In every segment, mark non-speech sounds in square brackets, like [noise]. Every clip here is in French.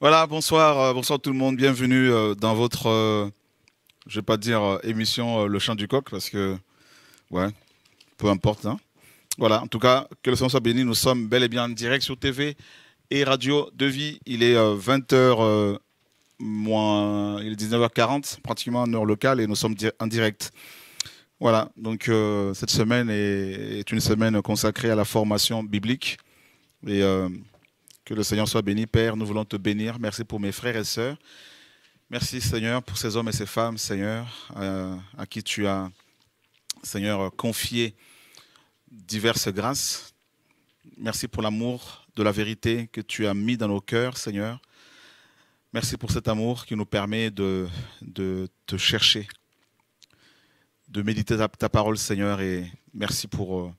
Voilà, bonsoir, euh, bonsoir tout le monde, bienvenue euh, dans votre, euh, je vais pas dire émission Le Chant du Coq, parce que, ouais, peu importe. Hein. Voilà, en tout cas, que le Seigneur soit béni, nous sommes bel et bien en direct sur TV et Radio de Vie. Il est 20h, moins, il est 19h40, pratiquement en heure locale, et nous sommes en direct. Voilà, donc cette semaine est, est, une semaine consacrée à la formation biblique. Et que le Seigneur soit béni, Père. Nous voulons te bénir. Merci pour mes frères et sœurs. Merci, Seigneur, pour ces hommes et ces femmes, Seigneur, euh, à, qui tu as, Seigneur, confié diverses grâces. Merci pour l'amour de la vérité que tu as mis dans nos cœurs, Seigneur. Merci pour cet amour qui nous permet de, te chercher, de méditer ta parole, Seigneur, et merci pour euh,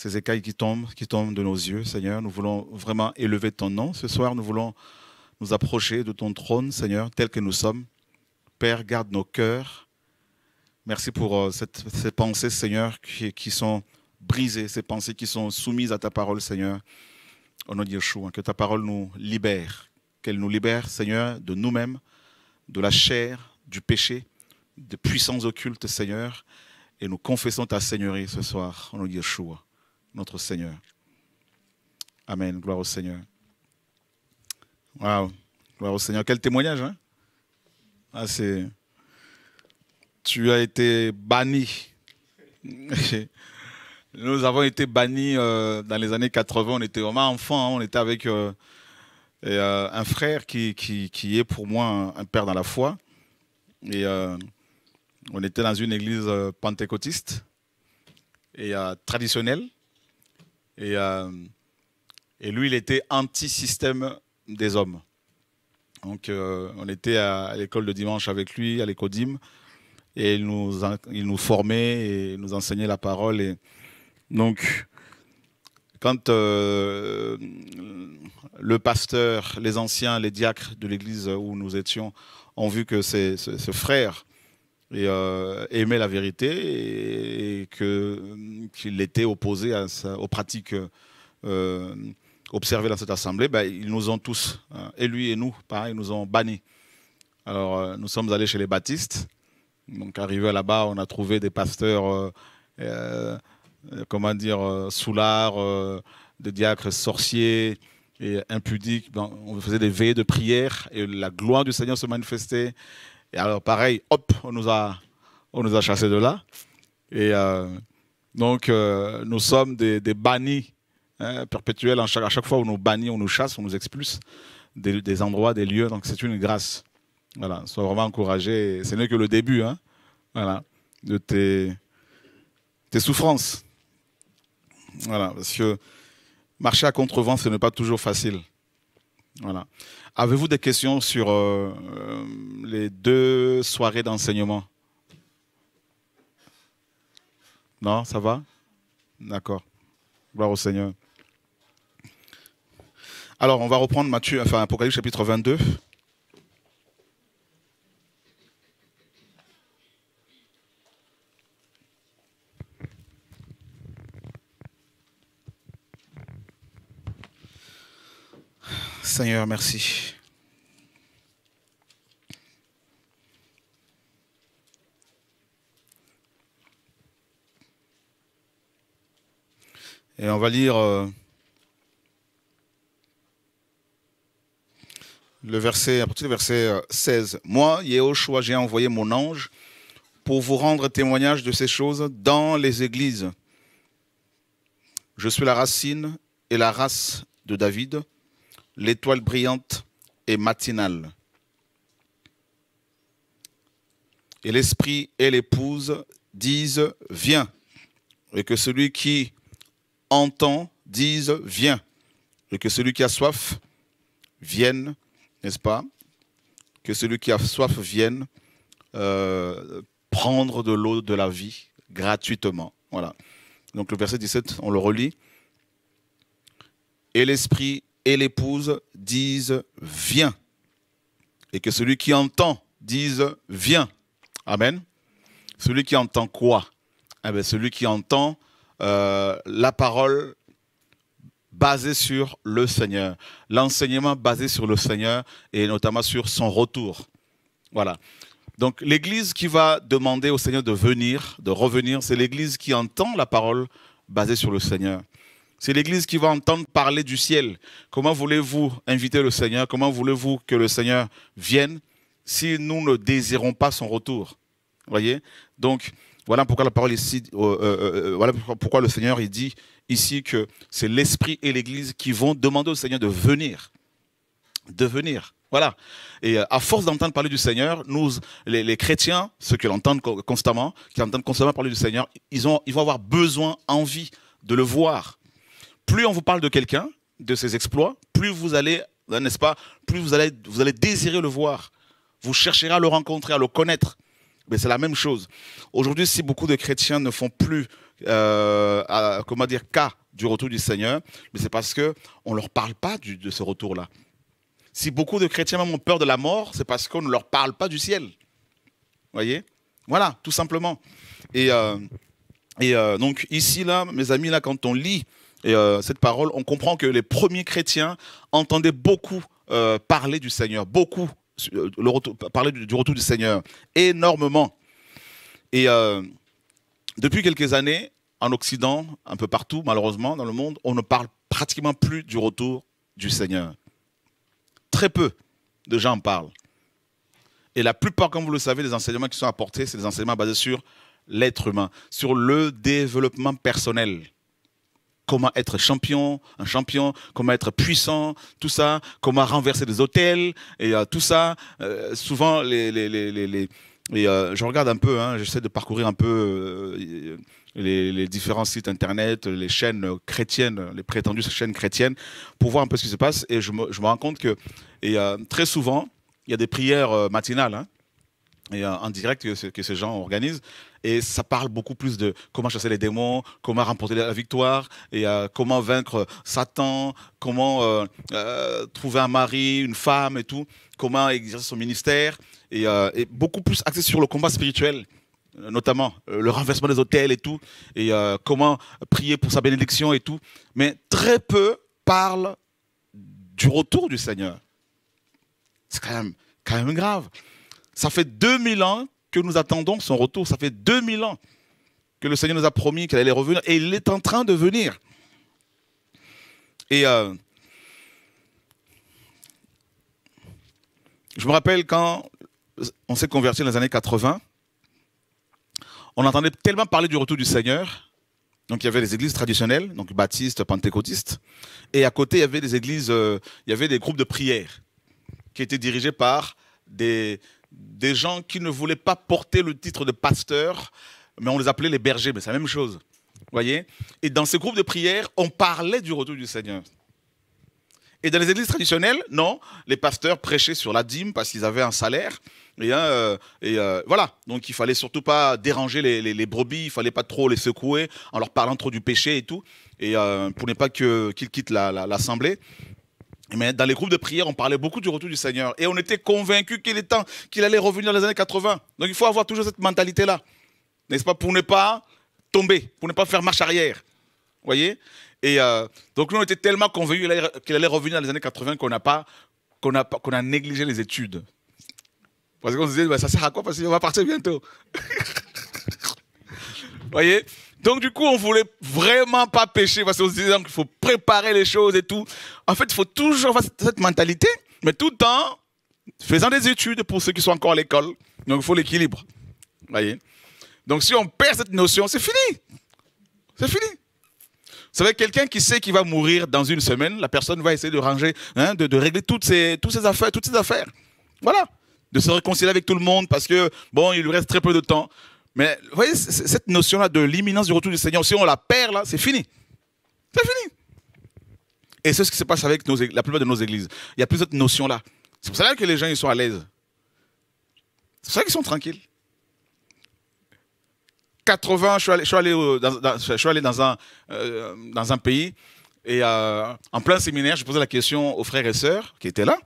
ces écailles qui tombent, qui tombent de nos yeux, Seigneur. Nous voulons vraiment élever ton nom. Ce soir, nous voulons nous approcher de ton trône, Seigneur, tel que nous sommes. Père, garde nos cœurs. Merci pour euh, ces pensées, Seigneur, qui, qui, sont brisées, ces pensées qui sont soumises à ta parole, Seigneur. Au nom de Yeshua, que ta parole nous libère, qu'elle nous libère, Seigneur, de nous-mêmes, de la chair, du péché, des puissances occultes, Seigneur. Et nous confessons ta Seigneurie ce soir, au nom de Yeshua notre Seigneur. Amen. Gloire au Seigneur. Waouh. Gloire au Seigneur. Quel témoignage, hein ah, c'est... Tu as été banni. [laughs] Nous avons été bannis euh, dans les années 80. On était vraiment enfants. Hein, on était avec euh, euh, un frère qui, qui, qui, est pour moi un père dans la foi. Et on était dans une église pentecôtiste et traditionnelle. Et, euh, et lui, il était anti-système des hommes. Donc, euh, on était à l'école de dimanche avec lui, à l'écodim, et il nous, il nous formait et nous enseignait la parole. Et donc, quand euh, le pasteur, les anciens, les diacres de l'église où nous étions ont vu que ce, ce frère et euh, aimer aimait la vérité et, que euh, qu'il était opposé à aux pratiques euh, observées dans cette assemblée, ben, ils nous ont tous, hein, et lui et nous, pareil, ils nous ont bannis. Alors nous sommes allés chez les baptistes. Donc arrivé là-bas, on a trouvé des pasteurs, comment dire, soulards, des diacres sorciers et impudiques. Ben, on faisait des veillées de prière et la gloire du Seigneur se manifestait. Et alors, pareil, hop, on nous a, on nous a chassés de là. Et euh, donc, euh, nous sommes des, bannis hein, perpétuels. À chaque, fois, on nous bannit, on nous chasse, on nous expulse des, endroits, des lieux. Donc, c'est une grâce. Voilà, sois vraiment encouragé. Ce n'est que le début hein, voilà, de tes, souffrances. Voilà, parce que marcher à contre-vent, ce n'est pas toujours facile. Voilà. Avez-vous des questions sur euh, euh, les deux soirées d'enseignement Non, ça va D'accord. Gloire au Seigneur. Alors, on va reprendre Matthieu, enfin, Apocalypse chapitre 22. Seigneur, merci. Et on va lire euh, le verset, à partir verset 16. Euh, Moi, Yehoshua, j'ai envoyé mon ange pour vous rendre témoignage de ces choses dans les églises. Je suis la racine et la race de David, l'étoile brillante et matinale. Et l'esprit et l'épouse disent, viens. Et que celui qui entend dise, viens. Et que celui qui a soif vienne, n'est-ce pas Que celui qui a soif vienne euh, prendre de l'eau de la vie gratuitement. Voilà. Donc le verset 17, on le relit. Et l'esprit et l'épouse disent Viens. Et que celui qui entend dise Viens. Amen. Celui qui entend quoi eh ben, Celui qui entend euh, la parole basée sur le Seigneur, l'enseignement basé sur le Seigneur et notamment sur son retour. Voilà. Donc l'Église qui va demander au Seigneur de venir, de revenir, c'est l'Église qui entend la parole basée sur le Seigneur. C'est l'Église qui va entendre parler du ciel. Comment voulez-vous inviter le Seigneur Comment voulez-vous que le Seigneur vienne si nous ne désirons pas son retour Voyez Donc, voilà pourquoi la parole ici, euh, euh, euh, voilà pourquoi le Seigneur dit ici que c'est l'Esprit et l'Église qui vont demander au Seigneur de venir, de venir. Voilà. Et à force d'entendre parler du Seigneur, nous, les, chrétiens, ceux qui l'entendent constamment, qui entendent constamment parler du Seigneur, ils, ont, ils vont avoir besoin, envie de le voir plus on vous parle de quelqu'un, de ses exploits, plus vous allez, euh, n'est-ce pas, plus vous allez, vous allez désirer le voir. Vous chercherez à le rencontrer, à le connaître. Mais c'est la même chose. Aujourd'hui, si beaucoup de chrétiens ne font plus, euh, comment dire, cas du retour du Seigneur, mais c'est parce que on leur parle pas de ce retour-là. Si beaucoup de chrétiens même ont peur de la mort, c'est parce qu'on ne leur parle pas du ciel. Voyez, voilà, tout simplement. Et, euh, et donc ici là, mes amis là, quand on lit et euh, cette parole, on comprend que les premiers chrétiens entendaient beaucoup euh, parler du Seigneur, beaucoup euh, parler du, retour du Seigneur, énormément. Et depuis quelques années, en Occident, un peu partout, malheureusement, dans le monde, on ne parle pratiquement plus du retour du Seigneur. Très peu de gens en parlent. Et la plupart, comme vous le savez, des enseignements qui sont apportés, c'est des enseignements basés sur l'être humain, sur le développement personnel comment être champion, un champion, comment être puissant, tout ça, comment renverser des hôtels, et euh, tout ça. Euh, souvent, les, les, euh, je regarde un peu, hein, j'essaie de parcourir un peu les, différents sites internet, les chaînes chrétiennes, les prétendues chaînes chrétiennes, pour voir un peu ce qui se passe. Et je me, rends compte que très souvent, il y a des prières matinales. Hein, et en direct que, ces gens organisent. Et ça parle beaucoup plus de comment chasser les démons, comment remporter la victoire, et euh, comment vaincre Satan, comment euh, euh, trouver un mari, une femme et tout, comment exercer son ministère, et, beaucoup plus axé sur le combat spirituel notamment le renversement des hôtels et tout, et comment prier pour sa bénédiction et tout, mais très peu parle du retour du Seigneur. C'est quand même, quand même grave. Ça fait 2000 ans que nous attendons son retour. Ça fait 2000 ans que le Seigneur nous a promis qu'il allait revenir et il est en train de venir. Et euh, je me rappelle quand on s'est converti dans les années 80, on entendait tellement parler du retour du Seigneur. Donc il y avait des églises traditionnelles, donc baptistes, pentecôtistes, et à côté il y avait des églises, euh, il y avait des groupes de prière qui étaient dirigés par des, des gens qui ne voulaient pas porter le titre de pasteur, mais on les appelait les bergers, mais c'est la même chose. voyez Et dans ces groupes de prière, on parlait du retour du Seigneur. Et dans les églises traditionnelles, non, les pasteurs prêchaient sur la dîme parce qu'ils avaient un salaire. Et, hein, euh, euh, voilà, donc il fallait surtout pas déranger les, brebis, il fallait pas trop les secouer en leur parlant trop du péché et tout, et euh, pour ne pas qu'ils quittent l'assemblée. Mais dans les groupes de prière, on parlait beaucoup du retour du Seigneur. Et on était convaincus qu'il est temps qu'il allait revenir dans les années 80. Donc il faut avoir toujours cette mentalité-là. N'est-ce pas Pour ne pas tomber, pour ne pas faire marche arrière. vous voyez Et euh, donc nous, on était tellement convaincus qu'il allait revenir dans les années 80 qu'on a, pas, qu'on a, qu'on a négligé les études. Parce qu'on se disait, bah, ça sert à quoi Parce qu'on va partir bientôt. [laughs] voyez donc du coup, on voulait vraiment pas pécher parce qu'on se disait qu'il faut préparer les choses et tout. En fait, il faut toujours avoir cette mentalité, mais tout en faisant des études pour ceux qui sont encore à l'école. Donc il faut l'équilibre. Voyez. Donc si on perd cette notion, c'est fini. C'est fini. Vous savez, quelqu'un qui sait qu'il va mourir dans une semaine, la personne va essayer de ranger, hein, de, régler toutes ses, ses affaires, toutes ses affaires. Voilà. De se réconcilier avec tout le monde parce que, bon, il lui reste très peu de temps. Mais vous voyez, cette notion-là de l'imminence du retour du Seigneur, si on la perd, là, c'est fini. C'est fini. Et c'est ce qui se passe avec la plupart de nos églises. Il n'y a plus cette notion-là. C'est pour ça que les gens ils sont à l'aise. C'est pour ça qu'ils sont tranquilles. 80, je suis allé, dans, un, euh, pays et euh, en plein séminaire, je posais la question aux frères et sœurs qui étaient là.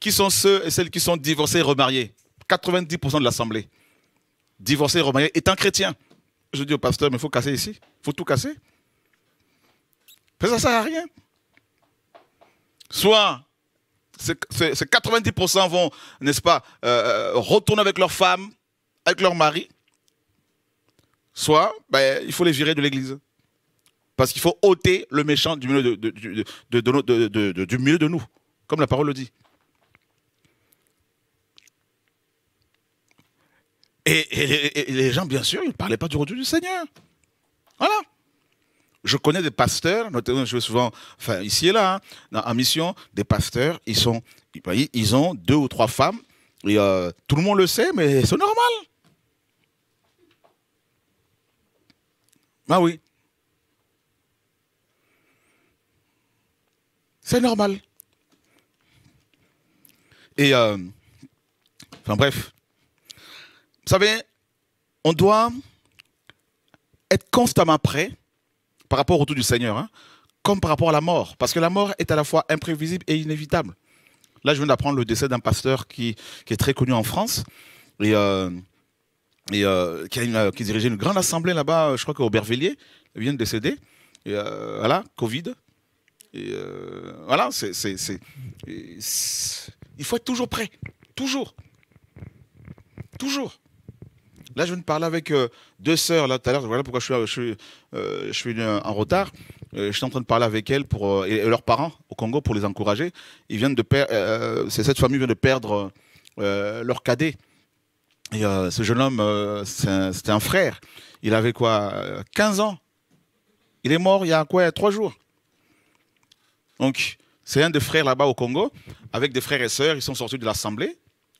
Qui sont ceux et celles qui sont divorcés et remariés 90% de l'assemblée divorcer, est étant chrétien. Je dis au pasteur, mais il faut casser ici. Il faut tout casser. ça ne sert à rien. Soit ces 90% vont, n'est-ce pas, euh, euh, retourner avec leur femme, avec leur mari. Soit ben, il faut les virer de l'église. Parce qu'il faut ôter le méchant du milieu de, de, nous, comme la parole le dit. Et, les, gens, bien sûr, ils ne parlaient pas du retour du Seigneur. Voilà. Je connais des pasteurs, notamment je vais souvent, enfin ici et là, hein, en mission, des pasteurs, ils, sont, ils ont deux ou trois femmes, et euh, tout le monde le sait, mais c'est normal. Ah oui. C'est normal. Et, euh, enfin bref, vous savez, on doit être constamment prêt par rapport au tout du Seigneur, hein, comme par rapport à la mort, parce que la mort est à la fois imprévisible et inévitable. Là, je viens d'apprendre le décès d'un pasteur qui, est très connu en France et, euh, euh, qui, dirigeait une grande assemblée là-bas, euh, je crois Bervilliers. il vient de décéder. voilà, Covid. voilà, c'est, il faut être toujours prêt, toujours, toujours. Là, je viens de parler avec euh, deux sœurs, là, tout à l'heure, voilà pourquoi je suis, je euh, je suis euh, en retard. je suis en train de parler avec elles pour, et, leurs parents au Congo pour les encourager. Ils viennent de perdre, cette famille vient de perdre leur cadet. Et ce jeune homme, c'était un, frère. Il avait quoi 15 ans. Il est mort il y a quoi Trois jours. Donc, c'est un des frères là-bas au Congo, avec des frères et sœurs. Ils sont sortis de l'assemblée,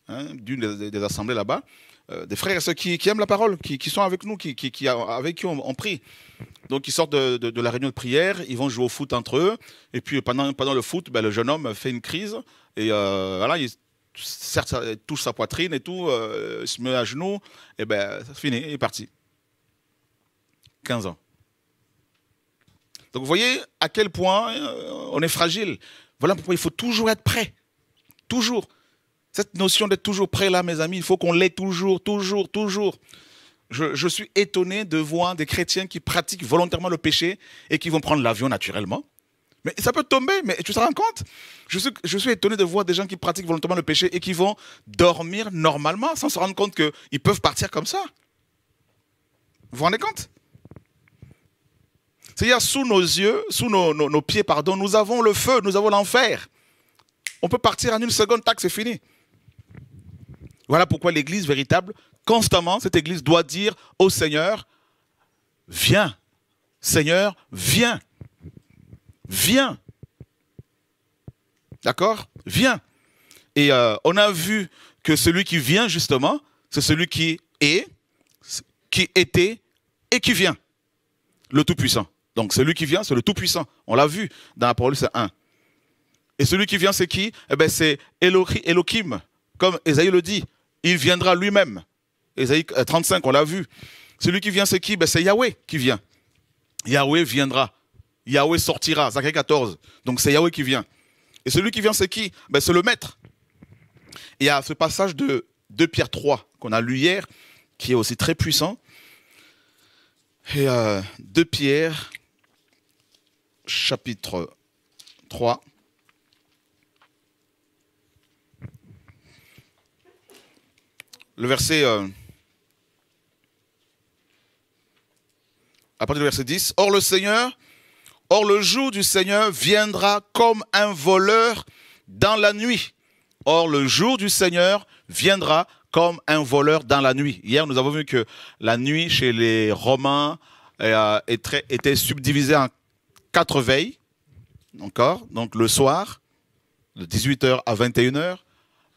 hein, d'une des assemblées là-bas. Euh, des frères ceux qui, aiment la parole, qui, sont avec nous, qui, avec qui on, prie. Donc ils sortent de, la réunion de prière, ils vont jouer au foot entre eux, et puis pendant, pendant le foot, ben, le jeune homme fait une crise, et euh, voilà, il touche sa poitrine et tout, il euh, se met à genoux, et ben c'est fini, il est parti. 15 ans. Donc vous voyez à quel point on est fragile. Voilà pourquoi il faut toujours être prêt. Toujours. Cette notion d'être toujours prêt là, mes amis, il faut qu'on l'ait toujours, toujours, toujours. Je, suis étonné de voir des chrétiens qui pratiquent volontairement le péché et qui vont prendre l'avion naturellement. Mais ça peut tomber, mais tu te rends compte je suis, je suis étonné de voir des gens qui pratiquent volontairement le péché et qui vont dormir normalement sans se rendre compte qu'ils peuvent partir comme ça. Vous vous rendez compte C'est-à-dire, sous nos yeux, sous nos, pieds, pardon, nous avons le feu, nous avons l'enfer. On peut partir en une seconde, tac, c'est fini. Voilà pourquoi l'Église véritable, constamment, cette Église doit dire au Seigneur, viens, Seigneur, viens, viens. D'accord Viens. Et euh, on a vu que celui qui vient, justement, c'est celui qui est, qui était et qui vient. Le Tout-Puissant. Donc celui qui vient, c'est le Tout-Puissant. On l'a vu dans la parole, c'est Et celui qui vient, c'est qui eh bien, C'est Elohim, comme Esaïe le dit. Il viendra lui-même. Ésaïe 35, euh, on l'a vu. Celui qui vient, c'est qui ben, C'est Yahweh qui vient. Yahweh viendra. Yahweh sortira. Zacharie 14. Donc c'est Yahweh qui vient. Et celui qui vient, c'est qui ben, C'est le maître. il y a ce passage de 2 Pierre 3 qu'on a lu hier, qui est aussi très puissant. Et euh, 2 Pierre, chapitre 3. le verset. Euh, à partir du verset 10. Or le Seigneur, or le jour du Seigneur viendra comme un voleur dans la nuit. Or le jour du Seigneur viendra comme un voleur dans la nuit. Hier, nous avons vu que la nuit chez les Romains euh, était, subdivisée en quatre veilles. Encore, donc le soir, de 18h à 21h,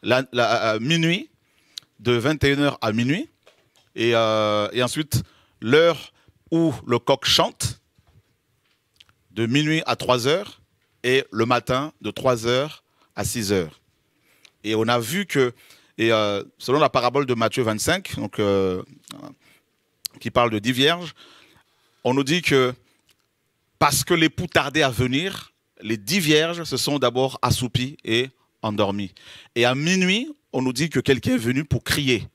la, euh, minuit, de 21h à minuit. Euh, et, ensuite, l'heure où le coq chante, de minuit à 3h, et le matin, de 3h à 6h. Et on a vu que, et euh, selon la parabole de Matthieu 25, donc, euh, qui parle de dix vierges, on nous dit que parce que l'époux tardait à venir, les dix vierges se sont d'abord assoupies et endormies. Et à minuit, on nous dit que quelqu'un est venu pour crier.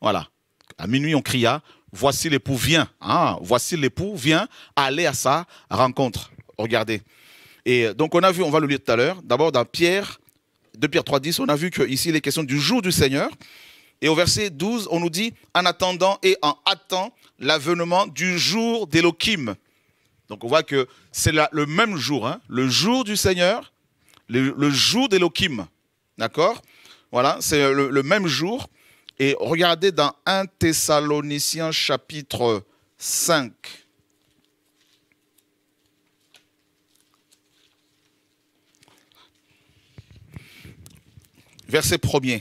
Voilà. À minuit, on cria, voici l'époux vient. Ah, voici l'époux vient aller à sa rencontre. Regardez. Et donc, on a vu, on va le lire tout à l'heure, d'abord dans Pierre, 2 Pierre 10, on a vu qu'ici, il est question du jour du Seigneur. Et au verset 12, on nous dit, en attendant et en attendant l'avènement du jour d'Elohim. Donc on voit que c'est le même jour, hein. le jour du Seigneur, le, jour d'Elohim. D'accord voilà, c'est le, même jour. Et regardez dans 1 Thessaloniciens chapitre 5. Verset 1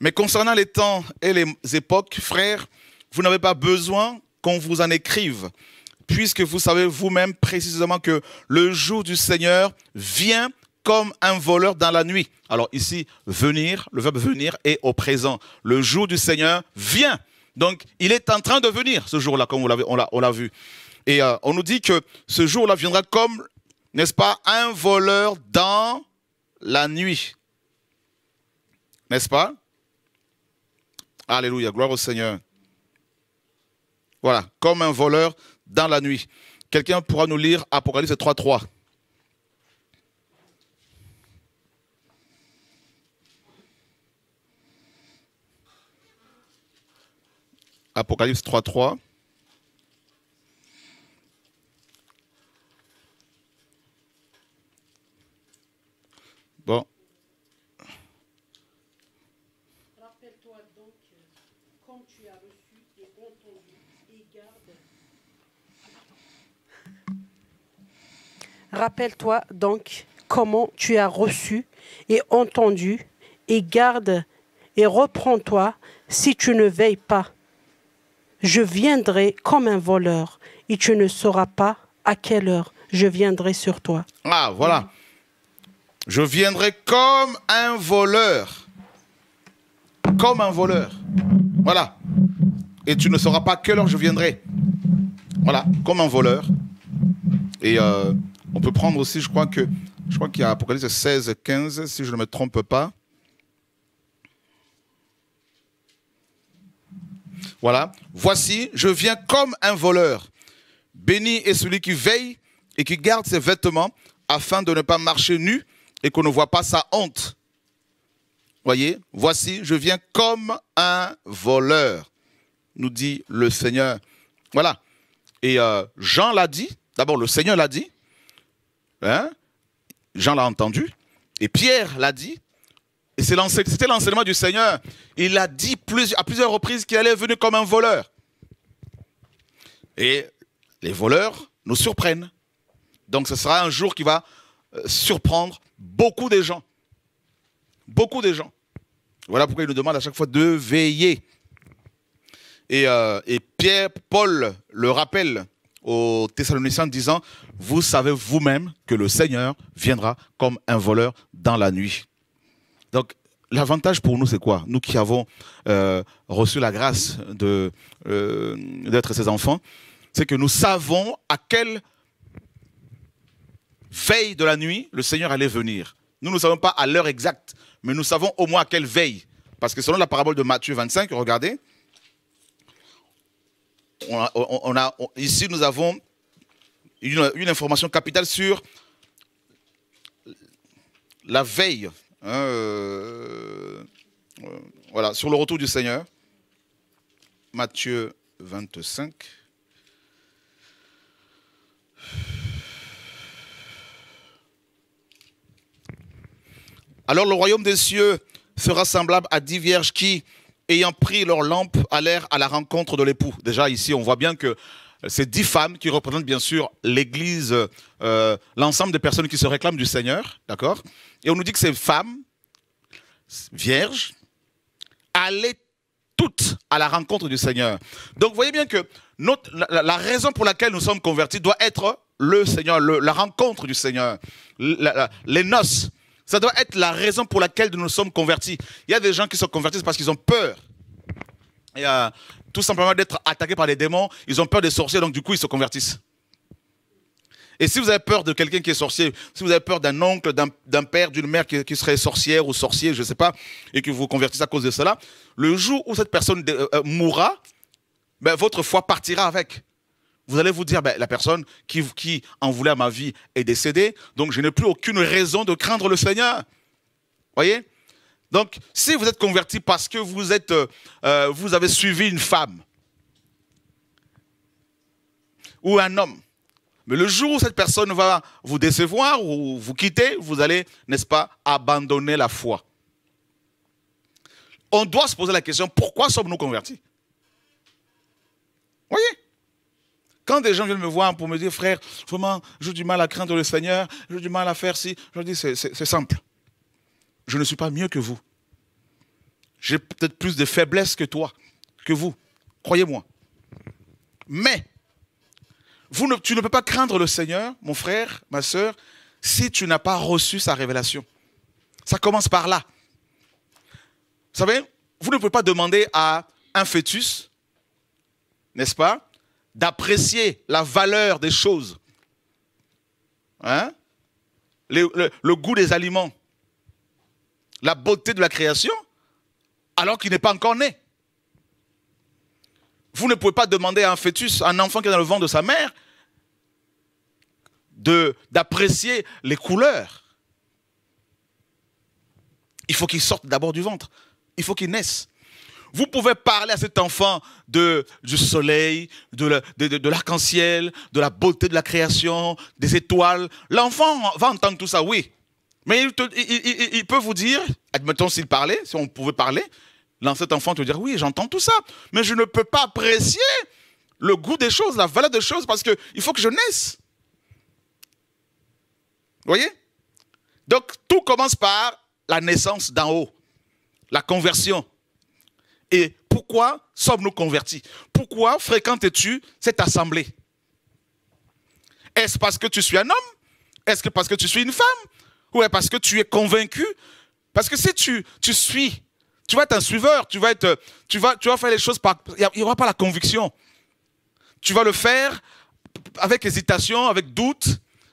Mais concernant les temps et les époques, frères, vous n'avez pas besoin qu'on vous en écrive, puisque vous savez vous-même précisément que le jour du Seigneur vient comme un voleur dans la nuit. Alors ici, venir, le verbe venir est au présent. Le jour du Seigneur vient. Donc il est en train de venir ce jour-là, comme on l'a vu. Et euh, on nous dit que ce jour-là viendra comme, n'est-ce pas, un voleur dans la nuit. N'est-ce pas Alléluia, gloire au Seigneur. Voilà, comme un voleur dans la nuit. Quelqu'un pourra nous lire Apocalypse 3.3. Apocalypse 3.3. Bon. Rappelle-toi donc euh, Rappelle-toi donc comment tu as reçu et entendu et garde et reprends-toi si tu ne veilles pas je viendrai comme un voleur, et tu ne sauras pas à quelle heure je viendrai sur toi. Ah, voilà. Je viendrai comme un voleur. Comme un voleur. Voilà. Et tu ne sauras pas à quelle heure je viendrai. Voilà, comme un voleur. Et euh, on peut prendre aussi, je crois que je crois qu'il y a Apocalypse 16, 15, si je ne me trompe pas. Voilà. Voici, je viens comme un voleur. Béni est celui qui veille et qui garde ses vêtements afin de ne pas marcher nu et qu'on ne voit pas sa honte. Voyez, voici, je viens comme un voleur, nous dit le Seigneur. Voilà. Et euh, Jean l'a dit, d'abord le Seigneur l'a dit, hein? Jean l'a entendu, et Pierre l'a dit, et c'était l'enseignement du Seigneur. Il a dit à plusieurs reprises qu'il allait venir comme un voleur. Et les voleurs nous surprennent. Donc ce sera un jour qui va euh, surprendre beaucoup de gens. Beaucoup de gens. Voilà pourquoi il nous demande à chaque fois de veiller. Et, euh, et Pierre, Paul le rappelle aux Thessaloniciens en disant, vous savez vous-même que le Seigneur viendra comme un voleur dans la nuit. Donc, L'avantage pour nous, c'est quoi Nous qui avons euh, reçu la grâce euh, d'être ses enfants, c'est que nous savons à quelle veille de la nuit le Seigneur allait venir. Nous ne savons pas à l'heure exacte, mais nous savons au moins à quelle veille. Parce que selon la parabole de Matthieu 25, regardez, ici nous avons une information capitale sur la veille Hein, euh, euh, voilà, sur le retour du Seigneur, Matthieu 25. Alors le royaume des cieux sera semblable à dix vierges qui, ayant pris leur lampe, allèrent à la rencontre de l'époux. Déjà ici, on voit bien que ces dix femmes qui représentent bien sûr l'Église, euh, l'ensemble des personnes qui se réclament du Seigneur, d'accord Et on nous dit que ces femmes, vierges, allaient toutes à la rencontre du Seigneur. Donc vous voyez bien que la, raison pour laquelle nous sommes convertis doit être le Seigneur, la rencontre du Seigneur, les noces. Ça doit être la raison pour laquelle nous nous sommes convertis. Il y a des gens qui sont convertis parce qu'ils ont peur. Il y tout simplement d'être attaqué par les démons, ils ont peur des sorciers, donc du coup ils se convertissent. Et si vous avez peur de quelqu'un qui est sorcier, si vous avez peur d'un oncle, d'un père, d'une mère qui, serait sorcière ou sorcier, je ne sais pas, et que vous convertissez à cause de cela, le jour où cette personne euh, euh, mourra, ben, votre foi partira avec. Vous allez vous dire, ben, la personne qui, qui en voulait à ma vie est décédée, donc je n'ai plus aucune raison de craindre le Seigneur. Voyez donc, si vous êtes converti parce que vous, êtes, euh, euh, vous avez suivi une femme ou un homme, mais le jour où cette personne va vous décevoir ou vous quitter, vous allez, n'est-ce pas, abandonner la foi. On doit se poser la question, pourquoi sommes-nous convertis Voyez Quand des gens viennent me voir pour me dire, frère, vraiment, j'ai du mal à craindre le Seigneur, j'ai du mal à faire ci, je dis, c'est simple je ne suis pas mieux que vous. J'ai peut-être plus de faiblesses que toi, que vous. Croyez-moi. Mais, vous ne, tu ne peux pas craindre le Seigneur, mon frère, ma sœur, si tu n'as pas reçu sa révélation. Ça commence par là. Vous savez, vous ne pouvez pas demander à un fœtus, n'est-ce pas, d'apprécier la valeur des choses, hein? le goût des aliments, la beauté de la création alors qu'il n'est pas encore né. Vous ne pouvez pas demander à un fœtus, à un enfant qui est dans le ventre de sa mère, d'apprécier les couleurs. Il faut qu'il sorte d'abord du ventre. Il faut qu'il naisse. Vous pouvez parler à cet enfant de, du soleil, de l'arc-en-ciel, de la beauté de la création, des étoiles. L'enfant va entendre tout ça, oui. Mais il, peut vous dire, admettons s'il parlait, si on pouvait parler, l'enfant enfant te dire, oui, j'entends tout ça, mais je ne peux pas apprécier le goût des choses, la valeur des choses, parce qu'il faut que je naisse. Vous voyez Donc, tout commence par la naissance d'en haut, la conversion. Et pourquoi sommes-nous convertis Pourquoi fréquentes-tu cette assemblée Est-ce parce que tu suis un homme Est-ce que parce que tu suis une femme Ouais, parce que tu es convaincu. Parce que si tu, tu suis, tu vas être un suiveur, tu vas, être, tu vas, tu vas faire les choses par. Il n'y aura pas la conviction. Tu vas le faire avec hésitation, avec doute,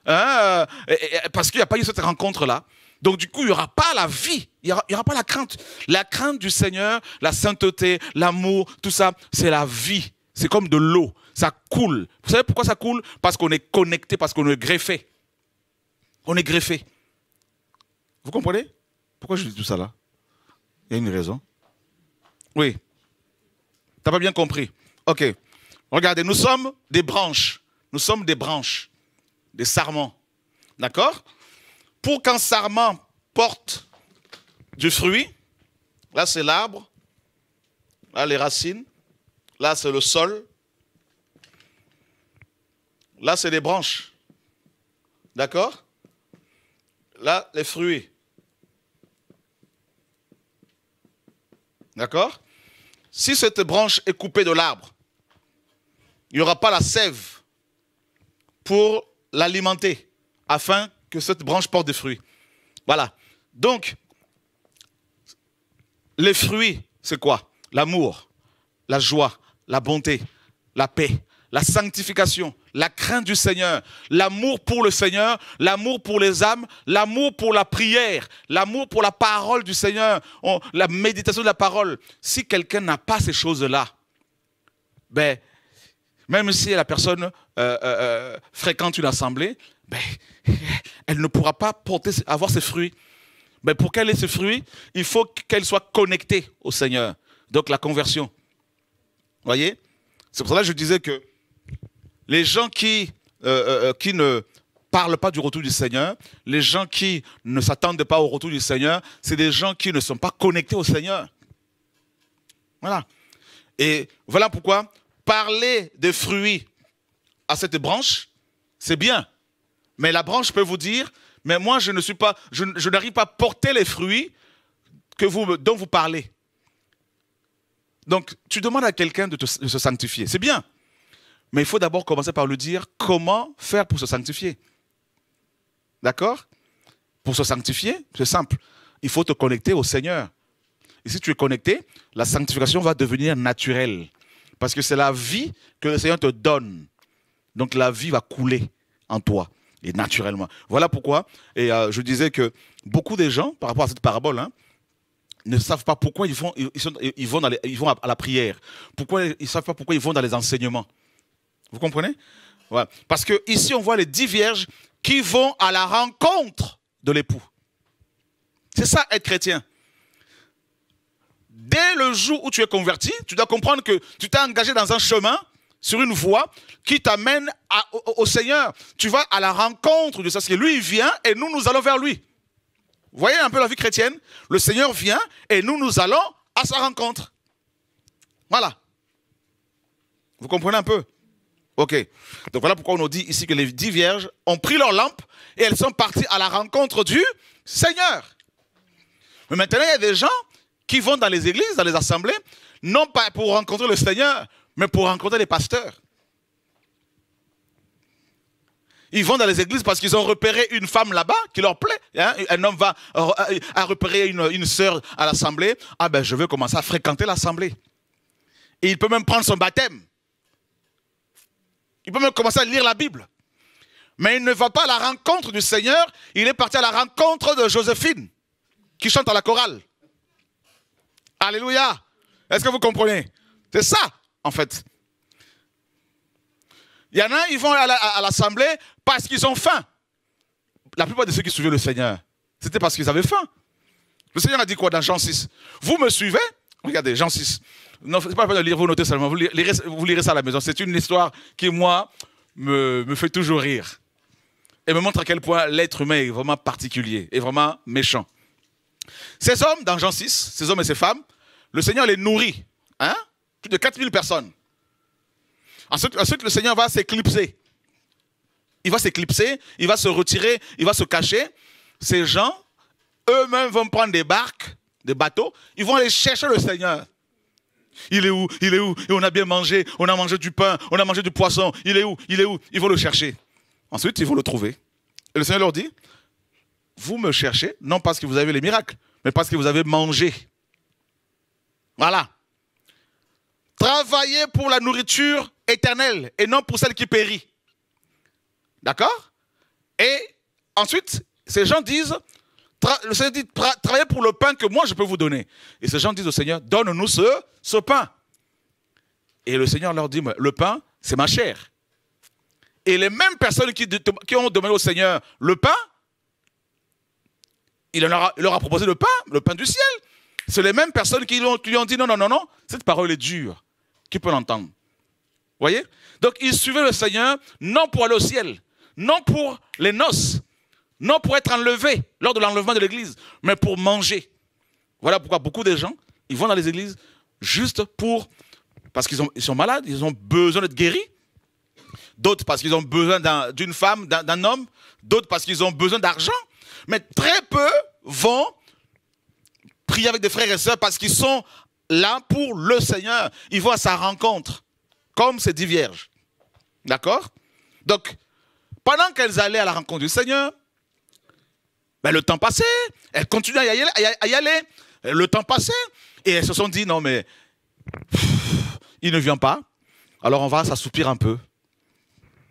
hein, euh, parce qu'il n'y a pas eu cette rencontre-là. Donc du coup, il n'y aura pas la vie, il n'y aura, pas la crainte. La crainte du Seigneur, la sainteté, l'amour, tout ça, c'est la vie. C'est comme de l'eau, ça coule. Vous savez pourquoi ça coule Parce qu'on est connecté, parce qu'on est greffé. On est greffé. Vous comprenez Pourquoi je dis tout ça là Il y a une raison. Oui. T'as pas bien compris. OK. Regardez, nous sommes des branches. Nous sommes des branches, des sarments. D'accord Pour qu'un sarment porte du fruit, là c'est l'arbre, là les racines, là c'est le sol, là c'est les branches. D'accord Là les fruits. D'accord Si cette branche est coupée de l'arbre, il n'y aura pas la sève pour l'alimenter afin que cette branche porte des fruits. Voilà. Donc, les fruits, c'est quoi L'amour, la joie, la bonté, la paix, la sanctification, la crainte du Seigneur, l'amour pour le Seigneur, l'amour pour les âmes, l'amour pour la prière, l'amour pour la parole du Seigneur, la méditation de la parole. Si quelqu'un n'a pas ces choses-là, ben, même si la personne euh, euh, euh, fréquente une assemblée, ben, [laughs] elle ne pourra pas porter, avoir ses fruits. Mais ben, pour qu'elle ait ses fruits, il faut qu'elle soit connectée au Seigneur. Donc la conversion. Vous voyez C'est pour ça que je disais que les gens qui, euh, euh, euh, qui ne parlent pas du retour du Seigneur, les gens qui ne s'attendent pas au retour du Seigneur, c'est des gens qui ne sont pas connectés au Seigneur. Voilà. Et voilà pourquoi parler des fruits à cette branche, c'est bien. Mais la branche peut vous dire, mais moi je ne suis pas, je, n'arrive pas à porter les fruits que vous, dont vous parlez. Donc tu demandes à quelqu'un de se sanctifier, c'est bien. Mais il faut d'abord commencer par lui dire comment faire pour se sanctifier. D'accord Pour se sanctifier, c'est simple. Il faut te connecter au Seigneur. Et si tu es connecté, la sanctification va devenir naturelle. Parce que c'est la vie que le Seigneur te donne. Donc la vie va couler en toi et naturellement. Voilà pourquoi, et euh, je disais que beaucoup de gens, par rapport à cette parabole, hein, ne savent pas pourquoi ils vont, ils, vont, dans ils vont à la prière, pourquoi ils ne savent pas pourquoi ils vont dans les enseignements. Vous comprenez Parce que ici, on voit les dix vierges qui vont à la rencontre de l'époux. C'est ça, être chrétien. Dès le jour où tu es converti, tu dois comprendre que tu t'es engagé dans un chemin, sur une voie qui t'amène au, Seigneur. Tu vas à la rencontre de ça. Parce que lui, il vient et nous, nous allons vers lui. Vous voyez un peu la vie chrétienne Le Seigneur vient et nous, nous allons à sa rencontre. Voilà. Vous comprenez un peu Ok. Donc voilà pourquoi on nous dit ici que les dix vierges ont pris leur lampes et elles sont parties à la rencontre du Seigneur. Mais maintenant, il y a des gens qui vont dans les églises, dans les assemblées, non pas pour rencontrer le Seigneur, mais pour rencontrer les pasteurs. Ils vont dans les églises parce qu'ils ont repéré une femme là-bas qui leur plaît. Hein. Un homme va à repérer une, une sœur à l'assemblée. Ah ben, je veux commencer à fréquenter l'assemblée. Et il peut même prendre son baptême. Il peut même commencer à lire la Bible. Mais il ne va pas à la rencontre du Seigneur, il est parti à la rencontre de Joséphine, qui chante à la chorale. Alléluia. Est-ce que vous comprenez C'est ça, en fait. Il y en a, ils vont à l'assemblée parce qu'ils ont faim. La plupart de ceux qui suivaient le Seigneur, c'était parce qu'ils avaient faim. Le Seigneur a dit quoi dans Jean 6 Vous me suivez Regardez, Jean 6. Non, n'est pas la peine de lire vos notes seulement. Vous lirez, ça à la maison. C'est une histoire qui, moi, me, fait toujours rire. Et me montre à quel point l'être humain est vraiment particulier et vraiment méchant. Ces hommes, dans Jean 6, ces hommes et ces femmes, le Seigneur les nourrit. Hein, plus de 4000 personnes. ensuite, le Seigneur va s'éclipser. Il va s'éclipser, il va se retirer, il va se cacher. Ces gens, eux-mêmes, vont prendre des barques, des bateaux. Ils vont aller chercher le Seigneur. Il est où Il est où Et on a bien mangé, on a mangé du pain, on a mangé du poisson. Il est où Il est où Ils vont le chercher. Ensuite, ils vont le trouver. Et le Seigneur leur dit, vous me cherchez, non parce que vous avez les miracles, mais parce que vous avez mangé. Voilà. Travaillez pour la nourriture éternelle et non pour celle qui périt. D'accord Et ensuite, ces gens disent, le Seigneur dit, travaillez pour le pain que moi je peux vous donner. Et ces gens disent au Seigneur, donne-nous ce ce pain. Et le Seigneur leur dit, le pain, c'est ma chair. Et les mêmes personnes qui, ont demandé au Seigneur le pain, il leur a, proposé le pain, le pain du ciel. C'est les mêmes personnes qui, lui ont dit, non, non, non, non, cette parole est dure. Qui peut l'entendre voyez Donc ils suivaient le Seigneur, non pour aller au ciel, non pour les noces, non pour être enlevés lors de l'enlèvement de l'Église, mais pour manger. Voilà pourquoi beaucoup de gens, ils vont dans les églises, juste pour, parce qu'ils sont malades, ils ont besoin d'être guéris. D'autres parce qu'ils ont besoin d'une femme, d'un homme. D'autres parce qu'ils ont besoin d'argent. Mais très peu vont prier avec des frères et sœurs parce qu'ils sont là pour le Seigneur. Ils vont à sa rencontre, comme ces dix vierges. D'accord Donc, pendant qu'elles allaient à la rencontre du Seigneur, ben le temps passait, elles continuaient à y aller, à y aller. Le temps passait, et elles se sont dit, non, mais il ne vient pas. Alors on va s'assoupir un peu.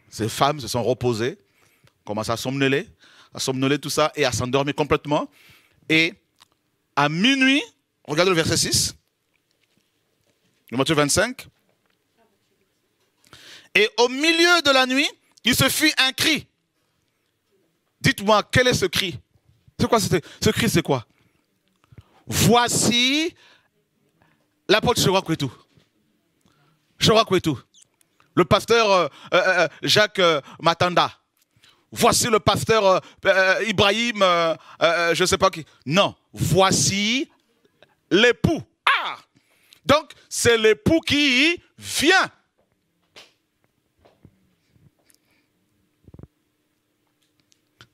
Ces femmes se sont reposées, commencent à somnoler, à somnoler tout ça et à s'endormir complètement. Et à minuit, regardez le verset 6, le Matthieu 25. Et au milieu de la nuit, il se fit un cri. Dites-moi, quel est ce cri C'est quoi ce cri C'est quoi Voici L'apôtre Chewa Je Le pasteur euh, euh, euh, Jacques Matanda. Voici le pasteur Ibrahim, je ne sais pas qui. Non, voici l'époux. Ah Donc, c'est l'époux qui vient.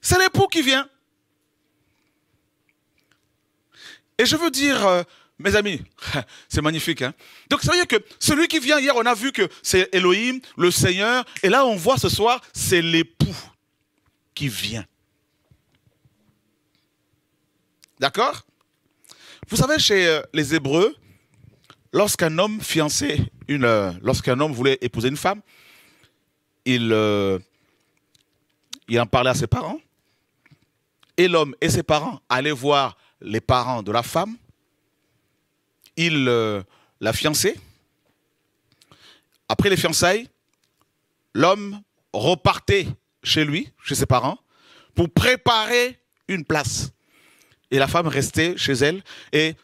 C'est l'époux qui vient. Et je veux dire, mes amis, [laughs] c'est magnifique. Hein. Donc, ça veut dire que celui qui vient hier, on a vu que c'est Elohim, le Seigneur. Et là, on voit ce soir, c'est l'époux qui vient. D'accord Vous savez, chez euh, les Hébreux, lorsqu'un homme fiancé, euh, lorsqu'un homme voulait épouser une femme, il, euh, il en parlait à ses parents. Et l'homme et ses parents allaient voir les parents de la femme il euh, l'a fiancée. Après les fiançailles, l'homme repartait chez lui, chez ses parents, pour préparer une place. Et la femme restait chez elle. Et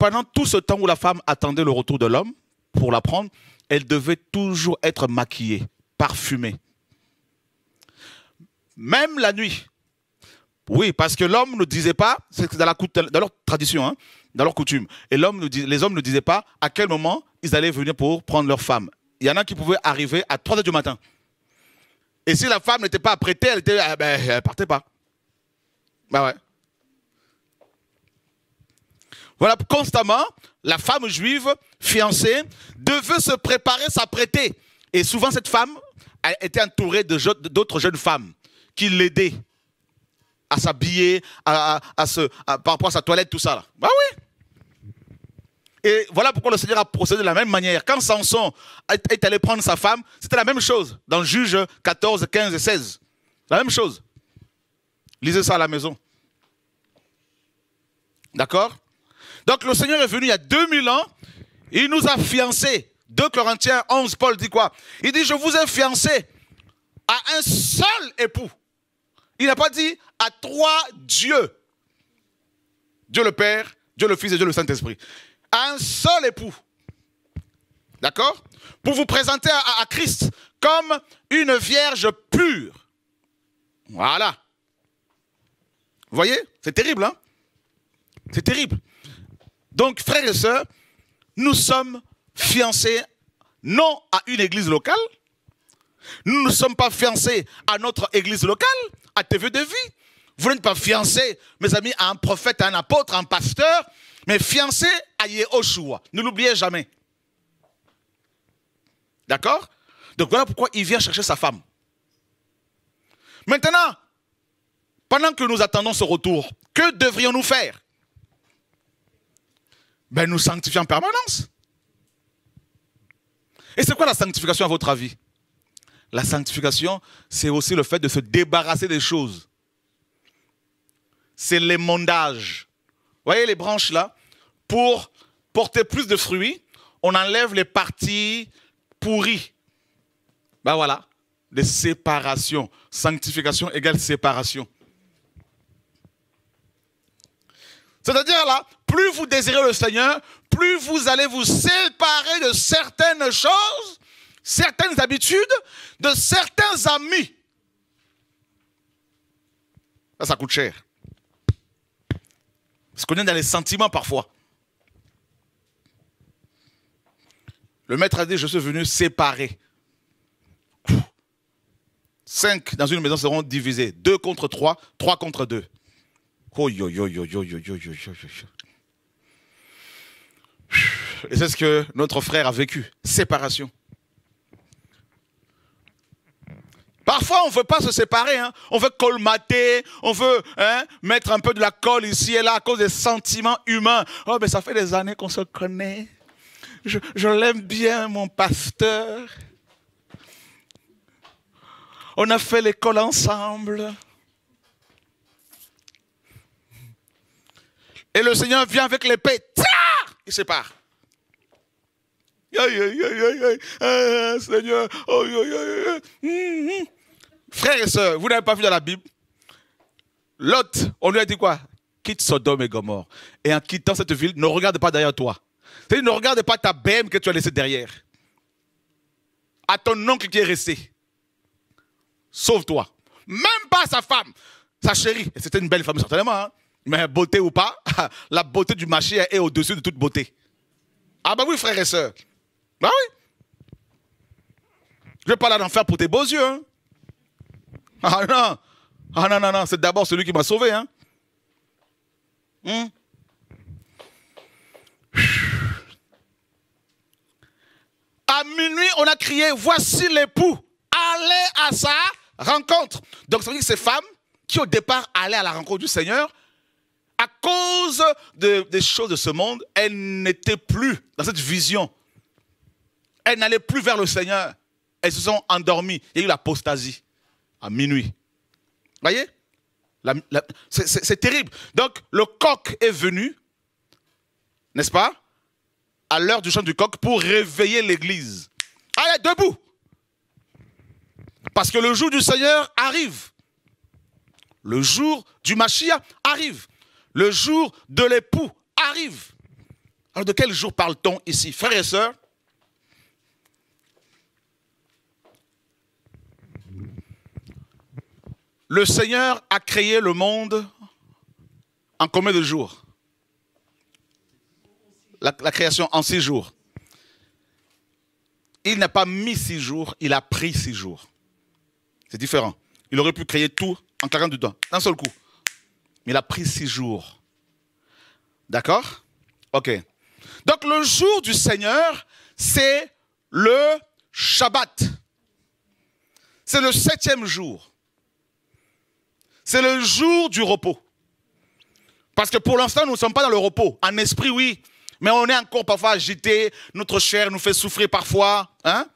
pendant tout ce temps où la femme attendait le retour de l'homme pour la prendre, elle devait toujours être maquillée, parfumée. Même la nuit. Oui, parce que l'homme ne disait pas, c'est dans, la, dans leur tradition, hein, dans leur coutume. Et les hommes ne disaient pas à quel moment ils allaient venir pour prendre leur femme. Il y en a qui pouvaient arriver à 3 h du matin. Et si la femme n'était pas apprêtée, elle était, ah ben, partait pas. Ben ouais. Voilà, constamment, la femme juive fiancée devait se préparer, s'apprêter. Et souvent, cette femme était entourée d'autres jeunes femmes qui l'aidaient à s'habiller, à, à, à, par rapport à sa toilette, tout ça. Là. Bah oui. Et voilà pourquoi le Seigneur a procédé de la même manière. Quand Samson est allé prendre sa femme, c'était la même chose dans Juge 14, 15 et 16. La même chose. Lisez ça à la maison. D'accord Donc le Seigneur est venu il y a 2000 ans. Il nous a fiancés. 2 Corinthiens 11, Paul dit quoi Il dit, je vous ai fiancés à un seul époux. Il n'a pas dit à trois dieux. Dieu le Père, Dieu le Fils et Dieu le Saint-Esprit un seul époux. D'accord Pour vous présenter à, Christ comme une vierge pure. Voilà. Vous voyez C'est terrible, hein C'est terrible. Donc, frères et sœurs, nous sommes fiancés non à une église locale, nous ne sommes pas fiancés à notre église locale, à TV de vie. Vous n'êtes pas fiancés, mes amis, à un prophète, à un apôtre, à un pasteur. Mais fiancé à Yehoshua, ne l'oubliez jamais. D'accord Donc voilà pourquoi il vient chercher sa femme. Maintenant, pendant que nous attendons ce retour, que devrions-nous faire Ben nous sanctifier en permanence. Et c'est quoi la sanctification à votre avis La sanctification, c'est aussi le fait de se débarrasser des choses. C'est mondages voyez les branches là, pour porter plus de fruits, on enlève les parties pourries. Ben voilà, les séparations. Sanctification égale séparation. C'est-à-dire là, plus vous désirez le Seigneur, plus vous allez vous séparer de certaines choses, certaines habitudes, de certains amis. Ça, ça coûte cher. Parce qu'on est dans les sentiments parfois. Le maître a dit, je suis venu séparer. Cinq dans une maison seront divisés. Deux contre trois, trois contre deux. Et c'est ce que notre frère a vécu. Séparation. Parfois, on ne veut pas se séparer. Hein. On veut colmater, on veut hein, mettre un peu de la colle ici et là à cause des sentiments humains. Oh, mais ça fait des années qu'on se connaît. Je, l'aime bien, mon pasteur. On a fait l'école ensemble. Et le Seigneur vient avec l'épée. Il sépare. Aïe, aïe, aïe, aïe, aïe, Seigneur. Oh, hum, hum. Frères et sœurs, vous n'avez pas vu dans la Bible Lot. on lui a dit quoi Quitte Sodome et Gomorre. Et en quittant cette ville, ne regarde pas derrière toi. C'est-à-dire, ne regarde pas ta bête que tu as laissée derrière. À ton oncle qui est resté. Sauve-toi. Même pas sa femme, sa chérie. c'était une belle femme, certainement. Hein. Mais beauté ou pas, [laughs] la beauté du marché est au-dessus de toute beauté. Ah ben oui, frères et sœurs. Ben oui. Je ne vais pas pour tes beaux yeux. Hein. Ah non Ah non, non, non, c'est d'abord celui qui m'a sauvé. Hein? Hmm. À minuit, on a crié, voici l'époux, allez à sa rencontre. Donc cest à dire que ces femmes qui au départ allaient à la rencontre du Seigneur, à cause des choses de ce monde, elles n'étaient plus dans cette vision. Elles n'allaient plus vers le Seigneur. Elles se sont endormies. Il y a eu l'apostasie à minuit. Voyez C'est terrible. Donc, le coq est venu, n'est-ce pas À l'heure du chant du coq pour réveiller l'église. Allez, debout Parce que le jour du Seigneur arrive. Le jour du Machia arrive. Le jour de l'époux arrive. Alors, de quel jour parle-t-on ici Frères et sœurs, Le Seigneur a créé le monde en combien de jours la, création en six jours. Il n'a pas mis six jours, il a pris six jours. C'est différent. Il aurait pu créer tout en claquant du d'un seul coup. Mais il a pris six jours. D'accord Ok. Donc le jour du Seigneur, c'est le Shabbat. C'est le septième jour. C'est le jour du repos. Parce que pour l'instant, nous ne sommes pas dans le repos. En esprit, oui. Mais on est encore parfois agité. Notre chair nous fait souffrir parfois. Hein.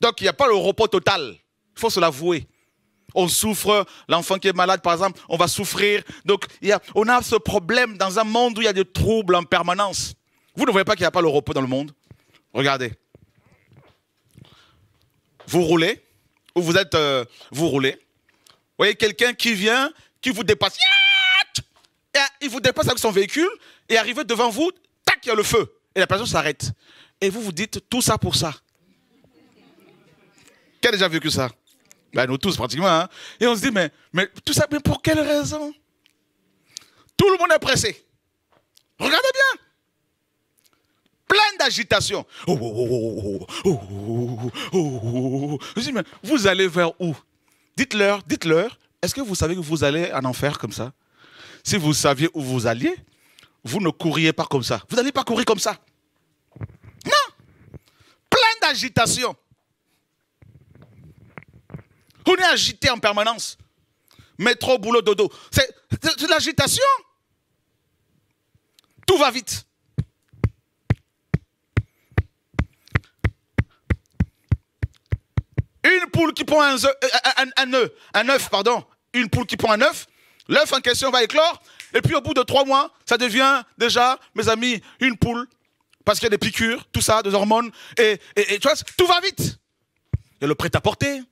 Donc, il n'y a pas le repos total. Il faut se l'avouer. On souffre, l'enfant qui est malade, par exemple, on va souffrir. Donc, a, on a ce problème dans un monde où il y a des troubles en permanence. Vous ne voyez pas qu'il n'y a pas le repos dans le monde Regardez. Vous roulez, ou vous êtes, euh, vous roulez, vous voyez quelqu'un qui vient, qui vous dépasse. il vous dépasse avec son véhicule et arrivé devant vous, tac, il y a le feu. Et la personne s'arrête. Et vous vous dites tout ça pour ça. Qui a déjà vécu ça Nous tous pratiquement. et on se dit, mais, mais tout ça, mais pour quelle raison Tout le monde est pressé. Regardez bien plein d'agitation. vous allez vers où Dites-leur, dites-leur, est-ce que vous savez que vous allez en enfer comme ça Si vous saviez où vous alliez, vous ne courriez pas comme ça. Vous n'allez pas courir comme ça. Non Plein d'agitation. On est agité en permanence. Métro, boulot, dodo. C'est de l'agitation. Tout va vite. Une poule qui pond euh, un, un, œuf, un pardon, une poule qui pond un œuf, l'œuf en question va éclore, et puis au bout de trois mois, ça devient déjà, mes amis, une poule, parce qu'il y a des piqûres, tout ça, des hormones, et, tu vois, tout va vite. Il y a le prêt-à-porter,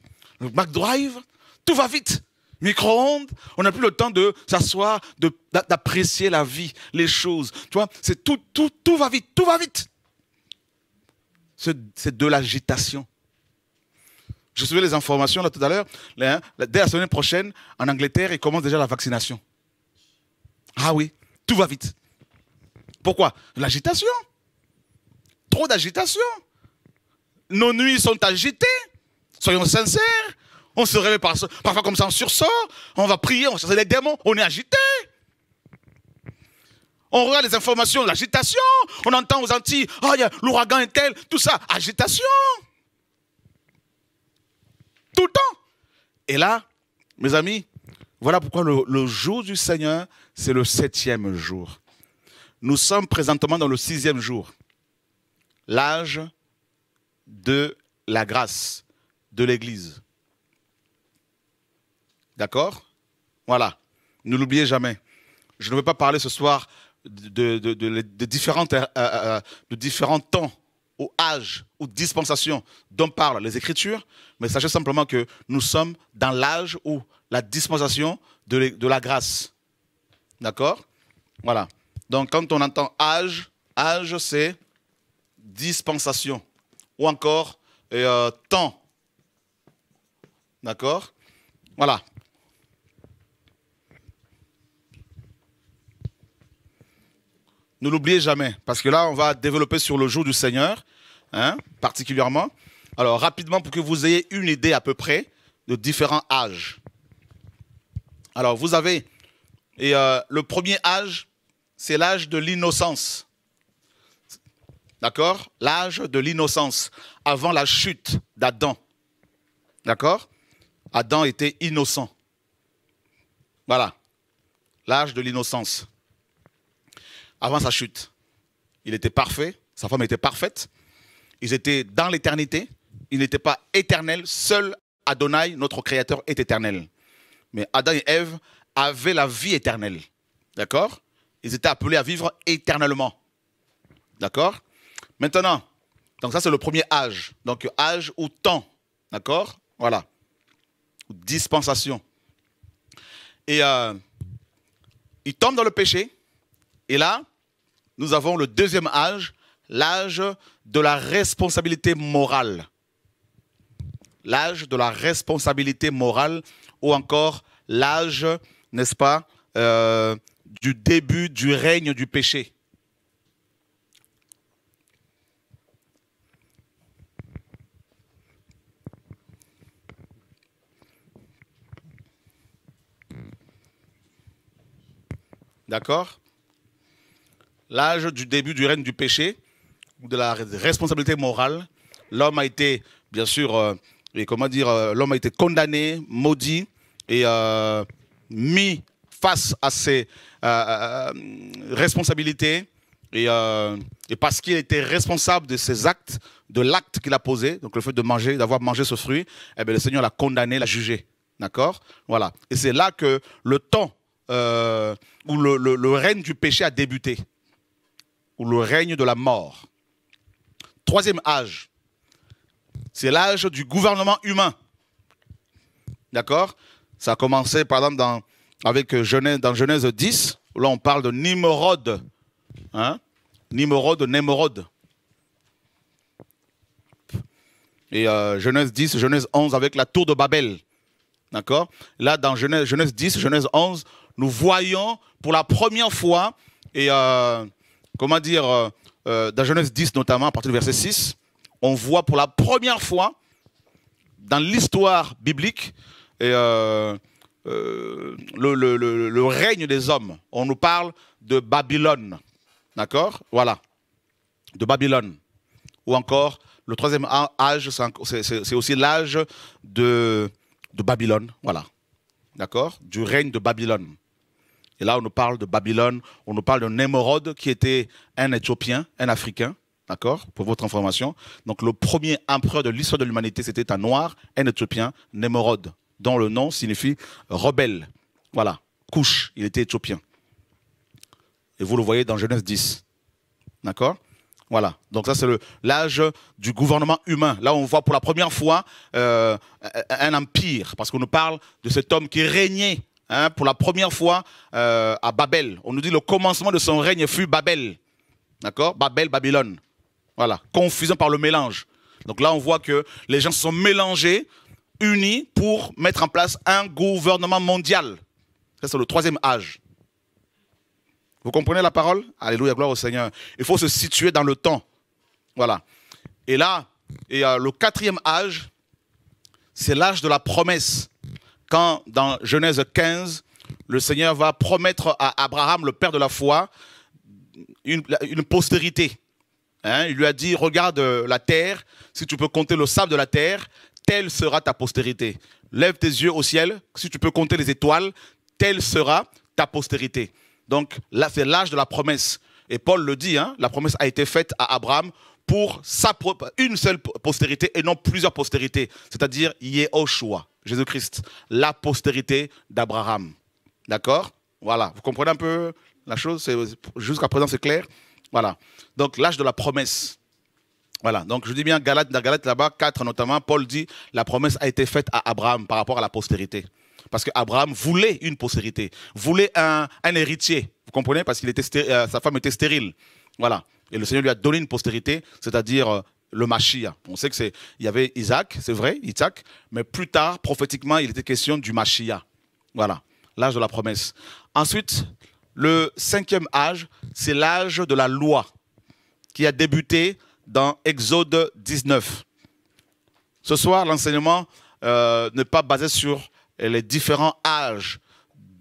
le McDrive, tout va vite. Micro-ondes, on n'a plus le temps de s'asseoir, d'apprécier la vie, les choses. Tu vois, c'est tout, tout, tout va vite, tout va vite. C'est de l'agitation. Je souviens les informations là tout à l'heure. Hein, dès la semaine prochaine, en Angleterre, il commence déjà la vaccination. Ah oui, tout va vite. Pourquoi L'agitation. Trop d'agitation. Nos nuits sont agitées. Soyons sincères. On se réveille par, parfois comme ça en sursaut, On va prier, on fait les démons. On est agité. On regarde les informations, l'agitation. On entend aux Antilles, oh, l'ouragan est tel, tout ça, agitation. Tout le temps. Et là, mes amis, voilà pourquoi le, jour du Seigneur, c'est le septième jour. Nous sommes présentement dans le sixième jour, l'âge de la grâce de l'Église. D'accord Voilà. Ne l'oubliez jamais. Je ne veux pas parler ce soir de, euh, euh, euh, différents temps, ou âges, ou dispensations dont parlent les Écritures. Mais sachez simplement que nous sommes dans l'âge où la dispensation de, la grâce. D'accord Voilà. Donc quand on entend âge, âge c'est dispensation. Ou encore euh, temps. D'accord Voilà. Ne l'oubliez jamais, parce que là, on va développer sur le jour du Seigneur, hein, particulièrement. Alors, rapidement, pour que vous ayez une idée à peu près de différents âges. Alors, vous avez, et euh, le premier âge, c'est l'âge de l'innocence. D'accord L'âge de l'innocence, avant la chute d'Adam. D'accord Adam était innocent. Voilà. L'âge de l'innocence. Avant sa chute. Il était parfait, sa femme était parfaite. Ils étaient dans l'éternité il n'était pas éternel, seul Adonai, notre Créateur, est éternel. Mais Adam et Ève avaient la vie éternelle. D'accord Ils étaient appelés à vivre éternellement. D'accord Maintenant, donc ça c'est le premier âge. Donc âge ou temps. D'accord Voilà. dispensation. Et euh, ils tombent dans le péché. Et là, nous avons le deuxième âge, l'âge de la responsabilité morale l'âge de la responsabilité morale ou encore l'âge, n'est-ce pas, euh, du début du règne du péché. D'accord L'âge du début du règne du péché, ou de la responsabilité morale, l'homme a été, bien sûr, euh, et comment dire, euh, l'homme a été condamné, maudit et euh, mis face à ses euh, responsabilités. Et, parce qu'il était responsable de ses actes, de l'acte qu'il a posé, donc le fait de manger, d'avoir mangé ce fruit, eh le Seigneur l'a condamné, l'a jugé. D'accord Voilà. Et c'est là que le temps où le, le règne du péché a débuté, où le règne de la mort. Troisième âge, c'est l'âge du gouvernement humain. D'accord Ça a commencé, par exemple, dans, avec Genèse, dans Genèse 10, où là on parle de Nimrod. Hein Nimrod, Et euh, Genèse 10, Genèse 11 avec la tour de Babel. D'accord Là, dans Genèse, 10, Genèse 11, nous voyons pour la première fois, et euh, comment dire, euh, dans Genèse 10 notamment, à partir du verset 6, on voit pour la première fois dans l'histoire biblique et euh, euh, le, règne des hommes. On nous parle de Babylone. D'accord Voilà. De Babylone. Ou encore, le troisième âge, c'est aussi l'âge de, de Babylone. Voilà. D'accord Du règne de Babylone. Et là, on nous parle de Babylone, on nous parle de Némorode, qui était un Éthiopien, un Africain, D'accord Pour votre information. Donc, le premier empereur de l'histoire de l'humanité, c'était un noir, un éthiopien, Némorod, dont le nom signifie rebelle. Voilà. Couche, il était éthiopien. Et vous le voyez dans Genèse 10. D'accord voilà, donc ça c'est l'âge du gouvernement humain. Là on voit pour la première fois euh, un empire, parce qu'on nous parle de cet homme qui régnait hein, pour la première fois euh, à Babel. On nous dit le commencement de son règne fut Babel. D'accord Babel, Babylone. Voilà, confusion par le mélange. Donc là, on voit que les gens se sont mélangés, unis pour mettre en place un gouvernement mondial. Ça, c'est le troisième âge. Vous comprenez la parole Alléluia, gloire au Seigneur. Il faut se situer dans le temps. Voilà. Et là, et, euh, le quatrième âge, c'est l'âge de la promesse. Quand dans Genèse 15, le Seigneur va promettre à Abraham, le père de la foi, une postérité. Hein, il lui a dit, regarde euh, la terre, si tu peux compter le sable de la terre, telle sera ta postérité. Lève tes yeux au ciel, si tu peux compter les étoiles, telle sera ta postérité. Donc là, c'est l'âge de la promesse. Et Paul le dit, hein, la promesse a été faite à Abraham pour sa une seule postérité et non plusieurs postérités, c'est-à-dire Yehoshua, Jésus-Christ, la postérité d'Abraham. D'accord Voilà, vous comprenez un peu la chose Jusqu'à présent, c'est clair voilà. Donc l'âge de la promesse. Voilà, donc je dis bien Galate, dans Galate là-bas, 4 notamment, Paul dit la promesse a été faite à Abraham par rapport à la postérité. Parce qu'Abraham voulait une postérité, voulait un, héritier. Vous comprenez Parce que était euh, sa femme était stérile. Voilà. Et le Seigneur lui a donné une postérité, c'est-à-dire euh, le Machia. On sait que c'est, il y avait Isaac, c'est vrai, Isaac, mais plus tard, prophétiquement, il était question du Machia. Voilà, l'âge de la promesse. Ensuite, le cinquième âge, c'est l'âge de la loi qui a débuté dans Exode 19. Ce soir, l'enseignement euh, n'est pas basé sur les différents âges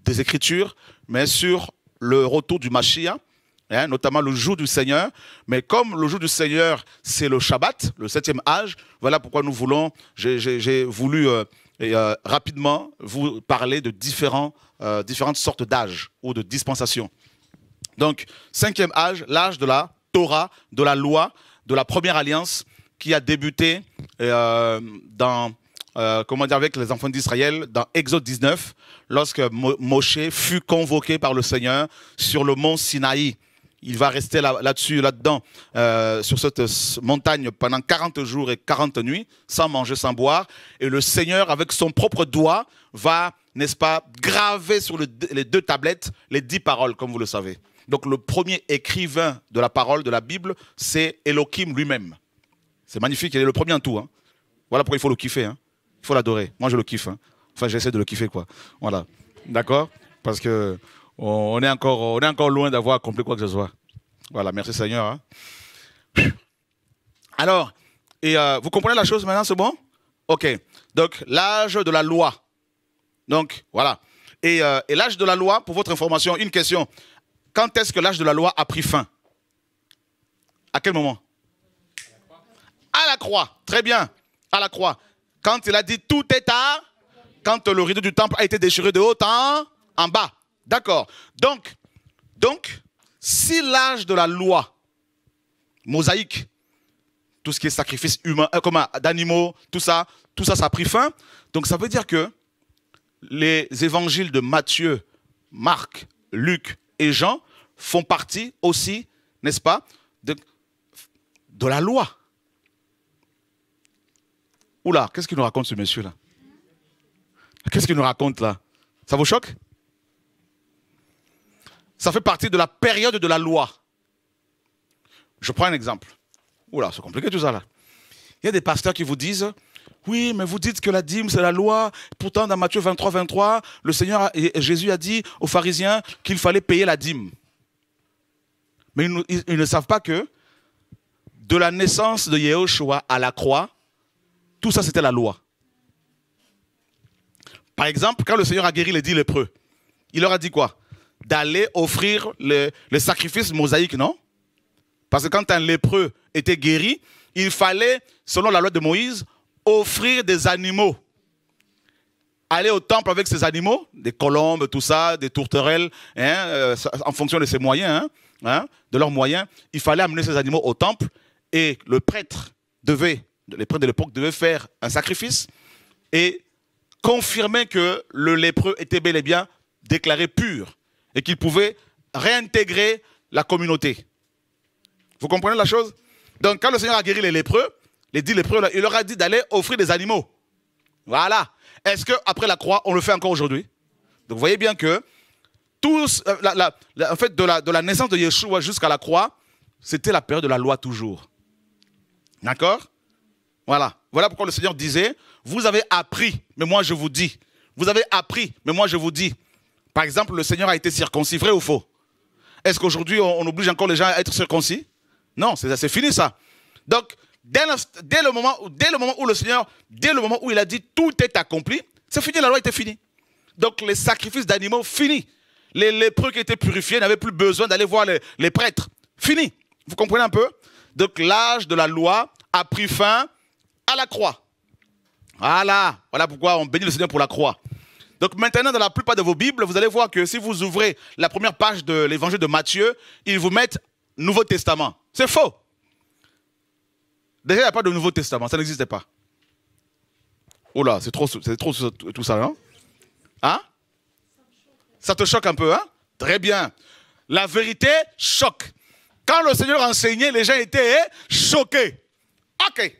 des Écritures, mais sur le retour du Mashiach, hein, notamment le jour du Seigneur. Mais comme le jour du Seigneur, c'est le Shabbat, le septième âge, voilà pourquoi nous voulons, j'ai voulu euh, et, euh, rapidement vous parlez de différents, euh, différentes sortes d'âges ou de dispensations. Donc, cinquième âge, l'âge de la Torah, de la loi, de la première alliance qui a débuté euh, dans, comment dire, avec les enfants d'Israël dans Exode 19, lorsque Moshe fut convoqué par le Seigneur sur le mont Sinaï il va rester là-dessus, là dessus là dedans euh, sur cette montagne pendant 40 jours et 40 nuits, sans manger, sans boire. Et le Seigneur, avec son propre doigt, va, n'est-ce pas, graver sur les deux tablettes les dix paroles, comme vous le savez. Donc le premier écrivain de la parole de la Bible, c'est Elohim lui-même. C'est magnifique, il est le premier en tout. Hein. Voilà pourquoi il faut le kiffer. Hein. Il faut l'adorer. Moi, je le kiffe. Hein. Enfin, j'essaie de le kiffer, quoi. Voilà. D'accord Parce que on est encore, encore loin d'avoir accompli quoi que ce soit. Voilà, merci Seigneur. Hein. Alors, et euh, vous comprenez la chose maintenant, c'est bon Ok. Donc, l'âge de la loi. Donc, voilà. Euh, et, l'âge de la loi, pour votre information, une question. Quand est-ce que l'âge de la loi a pris fin À quel moment À la croix. Très bien. À la croix. Quand il a dit tout est à. Quand le rideau du temple a été déchiré de haut en bas. D'accord. Donc, donc, si l'âge de la loi mosaïque, tout ce qui est sacrifice humain, euh, d'animaux, tout ça, tout ça, ça a pris fin. Donc, ça veut dire que les évangiles de Matthieu, Marc, Luc et Jean font partie aussi, n'est-ce pas, de, de la loi. Oula, qu'est-ce qu'il nous raconte ce monsieur-là Qu'est-ce qu'il nous raconte là Ça vous choque ça fait partie de la période de la loi. Je prends un exemple. Oula, c'est compliqué tout ça là. Il y a des pasteurs qui vous disent, oui, mais vous dites que la dîme, c'est la loi. Pourtant, dans Matthieu 23, 23, le Seigneur Jésus a dit aux pharisiens qu'il fallait payer la dîme. Mais ils, ne savent pas que de la naissance de Yahushua à la croix, tout ça, c'était la loi. Par exemple, quand le Seigneur a guéri les dix lépreux, il leur a dit quoi d'aller offrir le, sacrifice mosaïque, non Parce que quand un lépreux était guéri, il fallait, selon la loi de Moïse, offrir des animaux. Aller au temple avec ces animaux, des colombes, tout ça, des tourterelles, hein, euh, en fonction de ses moyens, hein, hein, de leurs moyens, il fallait amener ces animaux au temple et le prêtre devait, les prêtres de l'époque devait faire un sacrifice et confirmer que le lépreux était bel et bien déclaré pur et qu'il pouvait réintégrer la communauté. Vous comprenez la chose Donc quand le Seigneur a guéri les lépreux, les dix lépreux, il leur a dit d'aller offrir des animaux. Voilà. Est-ce qu'après la croix, on le fait encore aujourd'hui Donc vous voyez bien que tous, euh, en fait, de la, de la naissance de Yeshua jusqu'à la croix, c'était la période de la loi toujours. D'accord Voilà. Voilà pourquoi le Seigneur disait, vous avez appris, mais moi je vous dis. Vous avez appris, mais moi je vous dis. Par exemple, le Seigneur a été circoncis, vrai ou faux Est-ce qu'aujourd'hui, on, oblige encore les gens à être circoncis Non, c'est fini ça. Donc, dès le, moment, dès le moment où le Seigneur, dès le moment où il a dit tout est accompli, c'est fini, la loi était finie. Donc, les sacrifices d'animaux, finis. Les lépreux qui étaient purifiés n'avaient plus besoin d'aller voir les, les prêtres. Fini. Vous comprenez un peu Donc, l'âge de la loi a pris fin à la croix. Voilà. Voilà pourquoi on bénit le Seigneur pour la croix. Donc maintenant, dans la plupart de vos Bibles, vous allez voir que si vous ouvrez la première page de l'évangile de Matthieu, ils vous mettent Nouveau Testament. C'est faux. Déjà, il n'y a pas de Nouveau Testament, ça n'existait pas. Oh là, c'est trop, c'est trop tout ça, non hein? hein Ça te choque un peu, hein Très bien. La vérité choque. Quand le Seigneur enseignait, les gens étaient choqués. OK.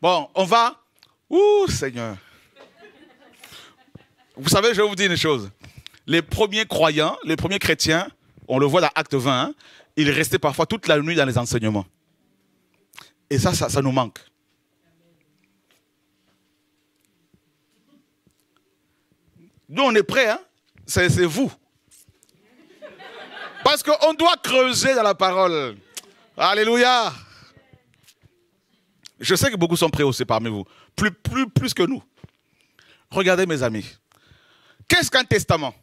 Bon, on va. Ouh, Seigneur. Vous savez, je vais vous dire une chose. Les premiers croyants, les premiers chrétiens, on le voit dans Acte 20, hein, ils restaient parfois toute la nuit dans les enseignements. Et ça, ça, nous manque. Nous, on est prêts, hein. c'est vous. Parce qu'on doit creuser dans la parole. Alléluia. Je sais que beaucoup sont prêts aussi parmi vous. Plus, plus, plus que nous. Regardez mes amis. Qu'est-ce qu'un testament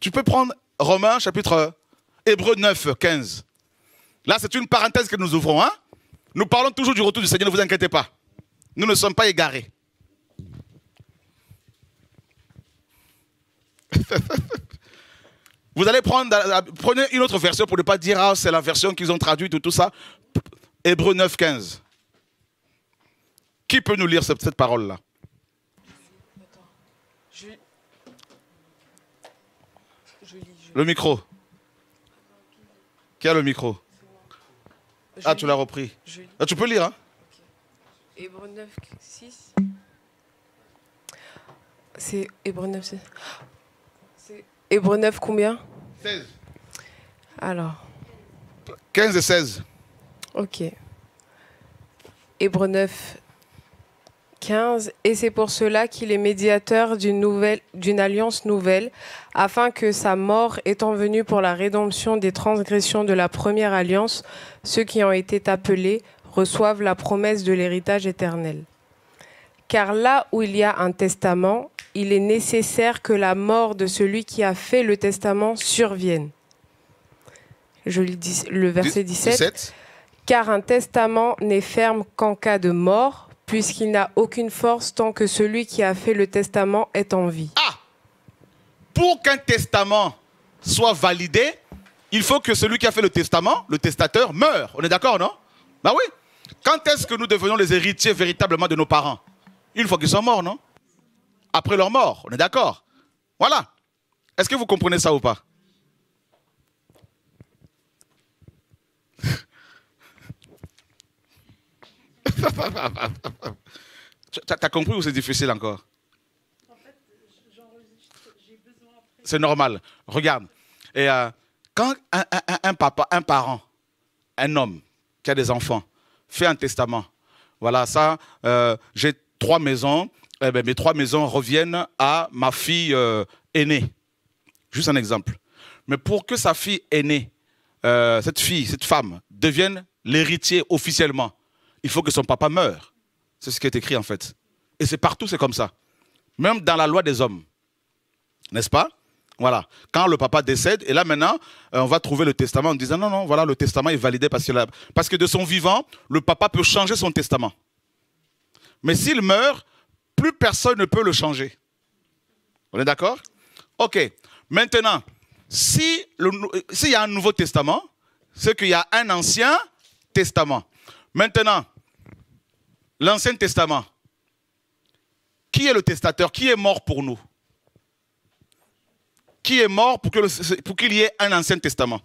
Tu peux prendre Romains chapitre Hébreu 9, 15. Là, c'est une parenthèse que nous ouvrons. Hein. nous parlons toujours du retour du Seigneur, ne vous inquiétez pas. Nous ne sommes pas égarés. [laughs] vous allez prendre euh, prenez une autre version pour ne pas dire, ah, c'est la version qu'ils ont traduite ou tout ça. Hébreu 9, 15. Qui peut nous lire cette parole-là Le micro. Qui a le micro Ah, tu l'as repris. Ah, tu peux lire, hein Hébreu 9, 6. C'est Hébreu 9, 6. C'est Hébreu 9, combien 16. Alors. 15 et 16. Ok. Hébreu 9, et c'est pour cela qu'il est médiateur d'une alliance nouvelle, afin que sa mort étant venue pour la rédemption des transgressions de la première alliance, ceux qui ont été appelés reçoivent la promesse de l'héritage éternel. Car là où il y a un testament, il est nécessaire que la mort de celui qui a fait le testament survienne. Je le, le verset 17. Car un testament n'est ferme qu'en cas de mort, puisqu'il n'a aucune force tant que celui qui a fait le testament est en vie. Ah Pour qu'un testament soit validé, il faut que celui qui a fait le testament, le testateur, meure. On est d'accord, non Bah oui. Quand est-ce que nous devenons les héritiers véritablement de nos parents Une fois qu'ils sont morts, non Après leur mort, on est d'accord. Voilà. Est-ce que vous comprenez ça ou pas T'as compris ou c'est difficile encore En fait, besoin C'est normal. Regarde. Et euh, quand un, papa, un parent, un homme qui a des enfants, fait un testament, voilà, ça, euh, j'ai trois maisons, eh ben, mes trois maisons reviennent à ma fille euh, aînée. Juste un exemple. Mais pour que sa fille aînée, cette fille, cette femme, devienne l'héritier officiellement, il faut que son papa meure. C'est ce qui est écrit en fait. Et c'est partout, c'est comme ça. Même dans la loi des hommes. N'est-ce pas Voilà. Quand le papa décède, et là maintenant, euh, on va trouver le testament en disant non, non, voilà, le testament est validé parce que, parce que de son vivant, le papa peut changer son testament. Mais s'il meurt, plus personne ne peut le changer. On est d'accord Ok. Maintenant, euh, s'il y a un Nouveau Testament, c'est qu'il y a un Ancien Testament. Maintenant, L'Ancien Testament. Qui est le testateur Qui est mort pour nous Qui est mort pour qu'il y ait un Ancien Testament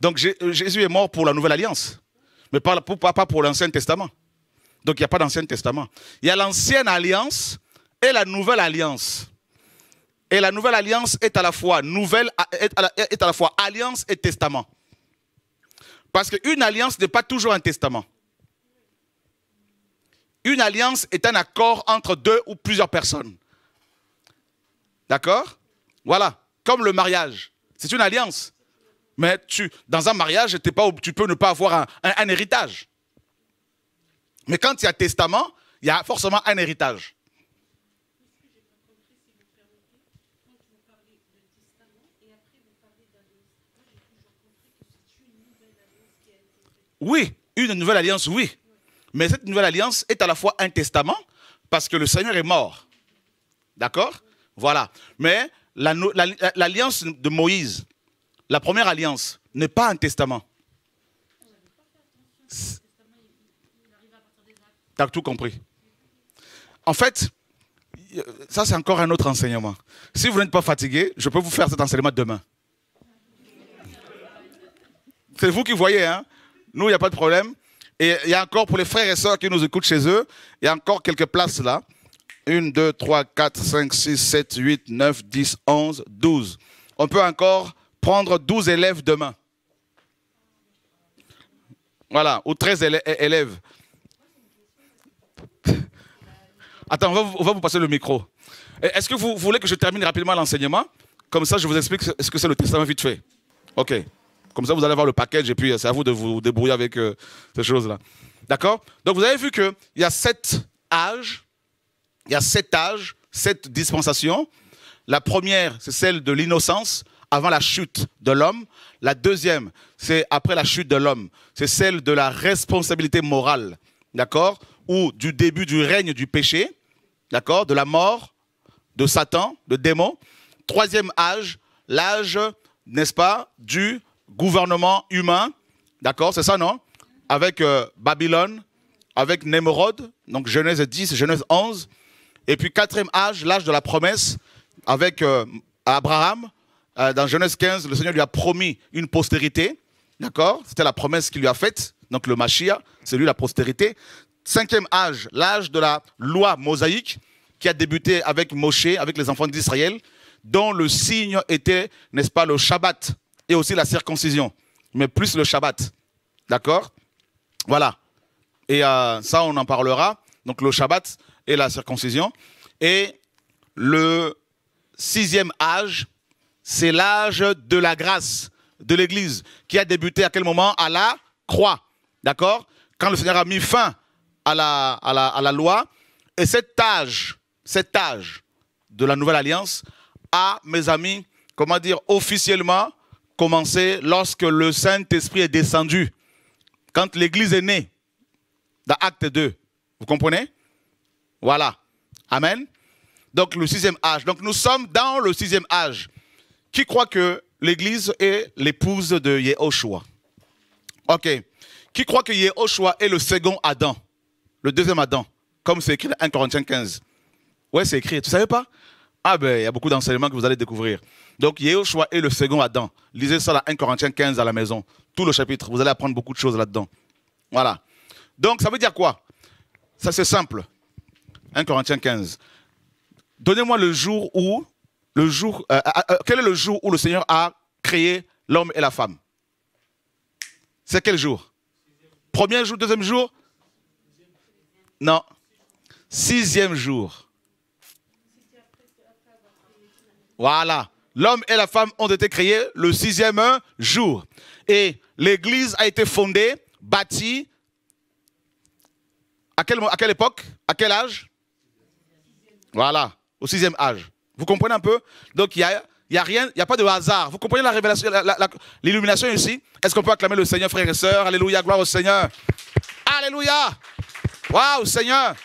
Donc Jésus est mort pour la Nouvelle Alliance, mais pas pour, l'Ancien Testament. Donc il n'y a pas d'Ancien Testament. Il y a l'Ancienne Alliance et la Nouvelle Alliance. Et la Nouvelle Alliance est à la fois nouvelle, est à la fois alliance et testament. Parce qu'une alliance n'est pas toujours un testament. Une alliance est un accord entre deux ou plusieurs personnes. D'accord Voilà, comme le mariage. C'est une alliance. Mais tu, dans un mariage, tu peux ne pas avoir un, un héritage. Mais quand il y a testament, il y a forcément un héritage. Oui, une nouvelle alliance, oui. Mais cette nouvelle alliance est à la fois un testament, parce que le Seigneur est mort. D'accord Voilà. Mais l'alliance de Moïse, la première alliance, n'est pas un testament. T'as tout compris. En fait, ça c'est encore un autre enseignement. Si vous n'êtes pas fatigué, je peux vous faire cet enseignement demain. C'est vous qui voyez, hein nous, il n'y a pas de problème. Et il y a encore pour les frères et sœurs qui nous écoutent chez eux, il y a encore quelques places là. 1, 2, 3, 4, 5, 6, 7, 8, 9, 10, 11, 12. On peut encore prendre 12 élèves demain. Voilà, ou 13 élèves. Attends, on va, vous passer le micro. Est-ce que vous, vous voulez que je termine rapidement l'enseignement Comme ça, je vous explique ce que c'est le testament vite fait. OK. Comme ça, vous allez avoir le package et puis euh, c'est à vous de vous débrouiller avec euh, ces choses-là. D'accord Donc, vous avez vu qu'il y a sept âges, il y a sept âges, sept dispensations. La première, c'est celle de l'innocence avant la chute de l'homme. La deuxième, c'est après la chute de l'homme. C'est celle de la responsabilité morale, d'accord Ou du début du règne du péché, d'accord De la mort, de Satan, de démon. Troisième âge, l'âge, n'est-ce pas, du gouvernement humain, d'accord, c'est ça, non Avec euh, Babylone, avec Némorod, donc Genèse 10, Genèse 11. Et puis quatrième âge, l'âge de la promesse, avec euh, Abraham. Euh, dans Genèse 15, le Seigneur lui a promis une postérité, d'accord C'était la promesse qu'il lui a faite, donc le Machia, c'est lui la postérité. Cinquième âge, l'âge de la loi mosaïque, qui a débuté avec Moshe, avec les enfants d'Israël, dont le signe était, n'est-ce pas, le Shabbat, et aussi la circoncision, mais plus le Shabbat. D'accord Voilà. Et euh, ça, on en parlera. Donc le Shabbat et la circoncision. Et le sixième âge, c'est l'âge de la grâce de l'Église, qui a débuté à quel moment À la croix. D'accord Quand le Seigneur a mis fin à la, à la loi. Et cet âge, cet âge de la nouvelle alliance a, mes amis, comment dire, officiellement commencé lorsque le Saint-Esprit est descendu, quand l'Église est née, dans Acte 2. Vous comprenez Voilà. Amen. Donc le sixième âge. Donc nous sommes dans le sixième âge. Qui croit que l'Église est l'épouse de Yehoshua Ok. Qui croit que Yehoshua est le second Adam Le deuxième Adam, comme c'est écrit dans 1 Corinthiens 15. Ouais, c'est écrit. Tu ne savais pas ah ben, il y a beaucoup d'enseignements que vous allez découvrir. Donc, Yéhoshua est le second Adam. Lisez ça à 1 Corinthiens 15 à la maison. Tout le chapitre, vous allez apprendre beaucoup de choses là-dedans. Voilà. Donc, ça veut dire quoi Ça, c'est simple. 1 Corinthiens 15. Donnez-moi le jour où, le jour, euh, euh, euh, quel est le jour où le Seigneur a créé l'homme et la femme C'est quel jour Premier jour, deuxième jour Non. Sixième jour. Voilà. L'homme et la femme ont été créés le sixième jour. Et l'Église a été fondée, bâtie, à quelle, à quelle époque À quel âge Voilà, au sixième âge. Vous comprenez un peu Donc il n'y a, y a rien, il n'y a pas de hasard. Vous comprenez la révélation, l'illumination ici Est-ce qu'on peut acclamer le Seigneur, frères et sœurs Alléluia, gloire au Seigneur. Alléluia Waouh, Seigneur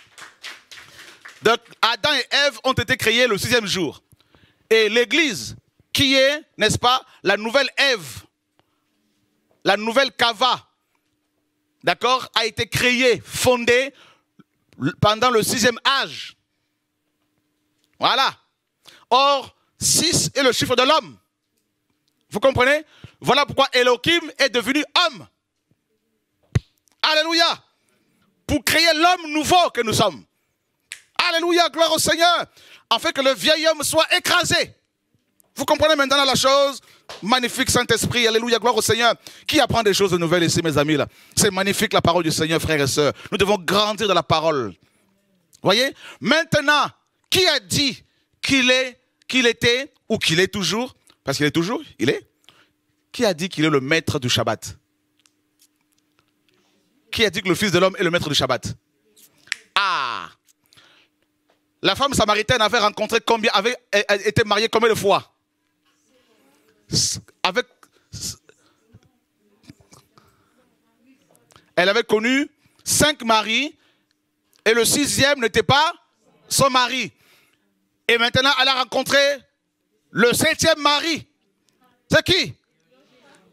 Donc Adam et Ève ont été créés le sixième jour et l'Église, qui est, n'est-ce pas, la nouvelle Ève, la nouvelle Cava, d'accord, a été créée, fondée pendant le sixième âge. Voilà. Or, six est le chiffre de l'homme. Vous comprenez Voilà pourquoi Elohim est devenu homme. Alléluia. Pour créer l'homme nouveau que nous sommes. Alléluia, gloire au Seigneur fait, que le vieil homme soit écrasé. Vous comprenez maintenant la chose Magnifique Saint-Esprit, Alléluia, gloire au Seigneur. Qui apprend des choses nouvelles ici, mes amis C'est magnifique la parole du Seigneur, frères et sœurs. Nous devons grandir dans la parole. Voyez Maintenant, qui a dit qu'il est, qu'il était ou qu'il est toujours Parce qu'il est toujours, il est. Qui a dit qu'il est le maître du Shabbat Qui a dit que le Fils de l'homme est le maître du Shabbat Ah la femme samaritaine avait rencontré combien, avait été mariée combien de fois Avec. Elle avait connu cinq maris et le sixième n'était pas son mari. Et maintenant, elle a rencontré le septième mari. C'est qui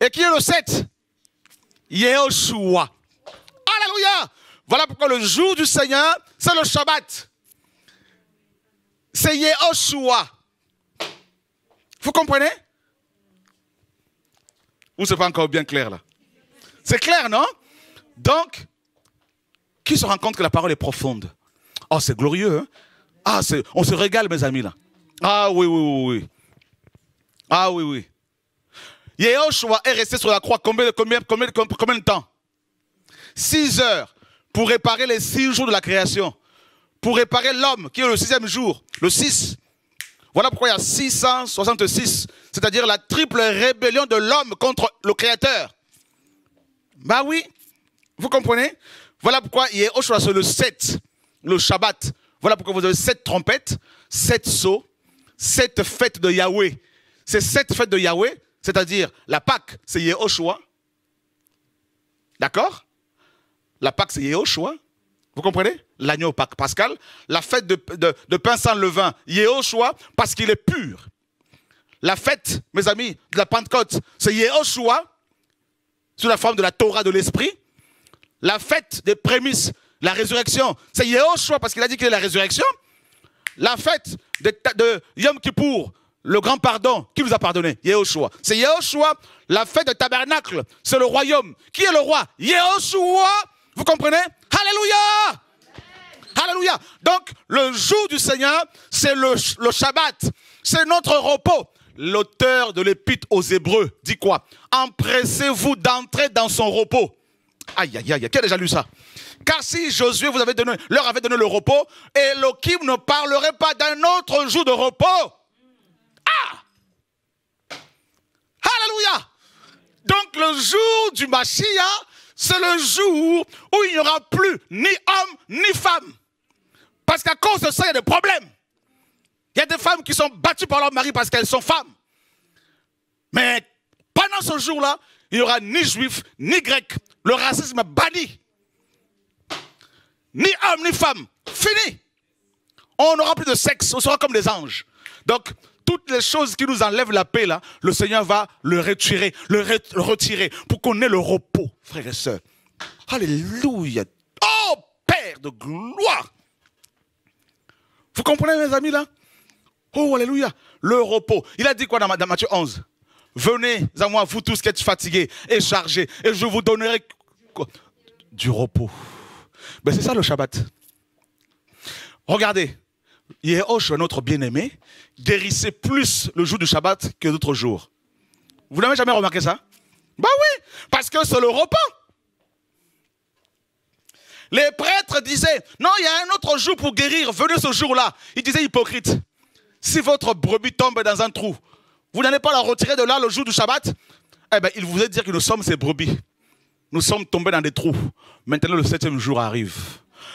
Et qui est le sept Yeshua. Alléluia Voilà pourquoi le jour du Seigneur, c'est le Shabbat c'est Yehoshua. Vous comprenez Ou c'est pas encore bien clair là C'est clair, non Donc, qui se rend compte que la parole est profonde Oh, c'est glorieux. Hein? ah, on se régale, mes amis là. Ah oui, oui, oui, oui. Ah oui, oui. Yehoshua est resté sur la croix combien de temps Six heures pour réparer les six jours de la création pour réparer l'homme qui est le sixième jour, le 6. Voilà pourquoi il y a 666, c'est-à-dire la triple rébellion de l'homme contre le Créateur. Bah oui, vous comprenez Voilà pourquoi il y a le 7, le Shabbat. Voilà pourquoi vous avez 7 trompettes, 7 sauts, 7 fêtes de Yahweh. C'est sept fêtes de Yahweh, c'est-à-dire la Pâque, c'est Yéhoshua. D'accord La Pâque, c'est Yéhoshua. Vous comprenez l'agneau pascal, la fête de, de, de pain sans levain, Yehoshua, parce qu'il est pur. La fête, mes amis, de la Pentecôte, c'est Yehoshua, sous la forme de la Torah de l'Esprit. La fête des prémices, la résurrection, c'est Yehoshua, parce qu'il a dit qu'il est la résurrection. La fête de, Yom Kippour, le grand pardon, qui vous a pardonné Yehoshua. C'est Yehoshua, la fête de tabernacle, c'est le royaume. Qui est le roi Yehoshua, vous comprenez Alléluia Alléluia. Donc, le jour du Seigneur, c'est le, Shabbat. C'est notre repos. L'auteur de l'épître aux Hébreux dit quoi Empressez-vous d'entrer dans son repos. Aïe, aïe, aïe, qui a déjà lu ça Car si Josué vous avait donné, leur avait donné le repos, Elohim ne parlerait pas d'un autre jour de repos. Ah Alléluia Donc le jour du Mashiach, c'est le jour où il n'y aura plus ni homme ni femme. Parce qu'à cause de ça, il y a des problèmes. Il y a des femmes qui sont battues par leur mari parce qu'elles sont femmes. Mais pendant ce jour-là, il n'y aura ni juif, ni grec. Le racisme est banni. Ni homme, ni femme. Fini. On n'aura plus de sexe. On sera comme des anges. Donc, toutes les choses qui nous enlèvent la paix, là, le Seigneur va le retirer, le, retirer pour qu'on ait le repos, frères et sœurs. Alléluia. Oh, Père de gloire. Vous comprenez, mes amis, là Oh, alléluia. Le repos. Il a dit quoi dans, Matthieu 11 Venez à moi, vous tous qui êtes fatigués et chargés, et je vous donnerai du repos. Ben, c'est ça le Shabbat. Regardez, Yehosh, notre bien-aimé, guérissait plus le jour du Shabbat que d'autres jours. Vous n'avez jamais remarqué ça ben oui, parce que c'est le repos. Les prêtres disaient, non, il y a un autre jour pour guérir, venez ce jour-là. Ils disaient, hypocrite, si votre brebis tombe dans un trou, vous n'allez pas la retirer de là le jour du Shabbat Eh bien, il voulait dire que nous sommes ces brebis. Nous sommes tombés dans des trous. Maintenant, le septième jour arrive.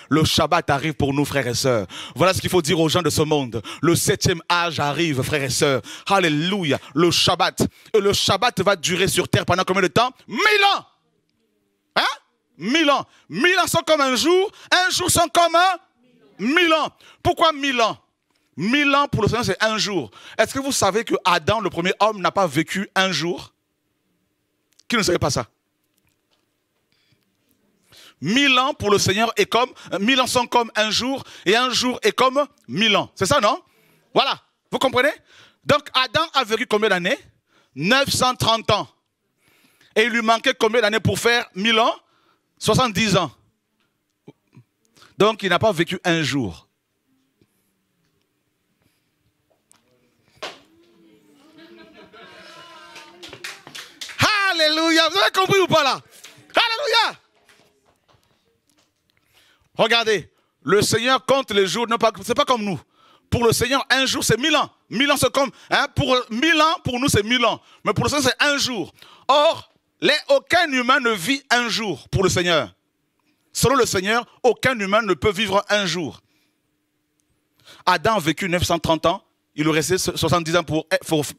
Le Shabbat arrive pour nous, frères et sœurs. Voilà ce qu'il faut dire aux gens de ce monde. Le septième âge arrive, frères et sœurs. Alléluia. Le Shabbat. Et le Shabbat va durer sur terre pendant combien de temps Mille ans. Hein mille ans. Mille ans sont comme un jour, un jour sont comme un mille ans. Pourquoi mille ans Mille ans pour le Seigneur, c'est un jour. Est-ce que vous savez que Adam, le premier homme, n'a pas vécu un jour Qui ne savait pas ça Mille ans pour le Seigneur est comme, mille ans sont comme un jour, et un jour est comme mille ans. C'est ça, non Voilà. Vous comprenez Donc Adam a vécu combien d'années 930 ans. Et il lui manquait combien d'années pour faire 1000 ans 70 ans. Donc il n'a pas vécu un jour. Alléluia. Vous avez compris ou pas là Alléluia. Regardez, le Seigneur compte les jours, ce n'est pas comme nous. Pour le Seigneur, un jour, c'est mille ans. Mille ans, c'est comme... Hein, pour mille ans, pour nous, c'est mille ans. Mais pour le Seigneur, c'est un jour. Or, aucun humain ne vit un jour pour le Seigneur. Selon le Seigneur, aucun humain ne peut vivre un jour. Adam a vécu 930 ans, il lui restait 70 ans pour,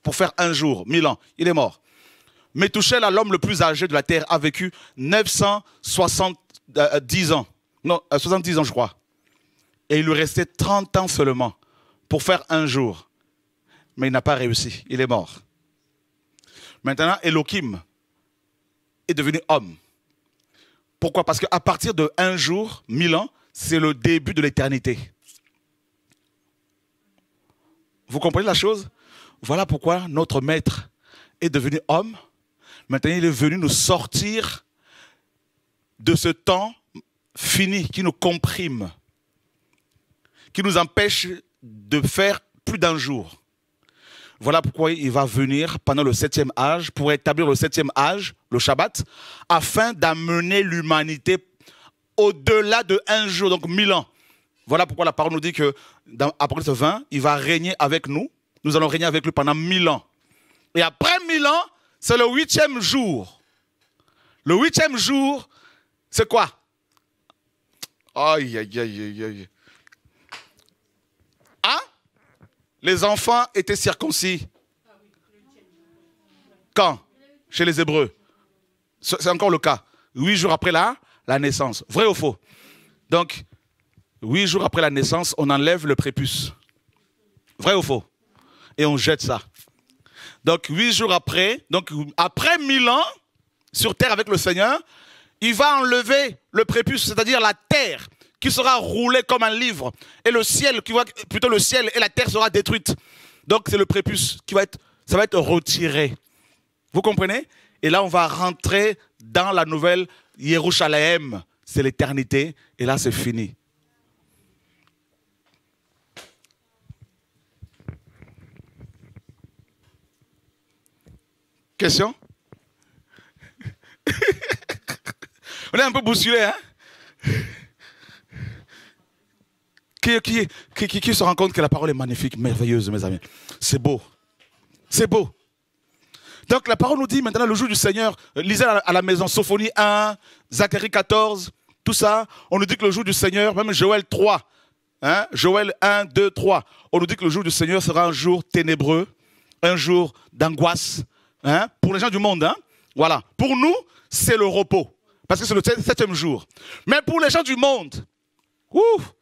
pour, faire un jour, 1000 ans, il est mort. Mais Métouchel, l'homme le plus âgé de la terre, a vécu 970 ans. Non, 70 euh, ans, je crois. Et il lui restait 30 ans seulement pour faire un jour. Mais il n'a pas réussi, il est mort. Maintenant, Elohim, est devenu homme. Pourquoi Parce qu'à partir de un jour, mille ans, c'est le début de l'éternité. Vous comprenez la chose Voilà pourquoi notre maître est devenu homme. Maintenant, il est venu nous sortir de ce temps fini qui nous comprime, qui nous empêche de faire plus d'un jour. Voilà pourquoi il va venir pendant le septième âge, pour établir le septième âge, le Shabbat, afin d'amener l'humanité au-delà de un jour, donc mille ans. Voilà pourquoi la parole nous dit que dans ce 20, il va régner avec nous. Nous allons régner avec lui pendant mille ans. Et après mille ans, c'est le huitième jour. Le huitième jour, c'est quoi aïe, aïe, aïe, aïe. les enfants étaient circoncis. Quand Chez les Hébreux. C'est encore le cas. Huit jours après la, naissance. Vrai ou faux Donc, huit jours après la naissance, on enlève le prépuce. Vrai ou faux Et on jette ça. Donc, huit jours après, donc après mille ans, sur terre avec le Seigneur, il va enlever le prépuce, c'est-à-dire la terre qui sera roulé comme un livre. Et le ciel, qui plutôt le ciel et la terre sera détruite. Donc c'est le prépuce qui va être, ça va être retiré. Vous comprenez Et là, on va rentrer dans la nouvelle Jérusalem. C'est l'éternité. Et là, c'est fini. Question [laughs] On est un peu bousculé, hein qui, se rend compte que la parole est magnifique, merveilleuse, mes amis. C'est beau. C'est beau. Donc la parole nous dit maintenant le jour du Seigneur, euh, lisez à la maison Sophonie 1, Zacharie 14, tout ça, on nous dit que le jour du Seigneur, même Joël 3, hein, Joël 1, 2, 3, on nous dit que le jour du Seigneur sera un jour ténébreux, un jour d'angoisse, hein, pour les gens du monde. Hein. voilà. Pour nous, c'est le repos, parce que c'est le septième jour. Mais pour les gens du monde, ouf,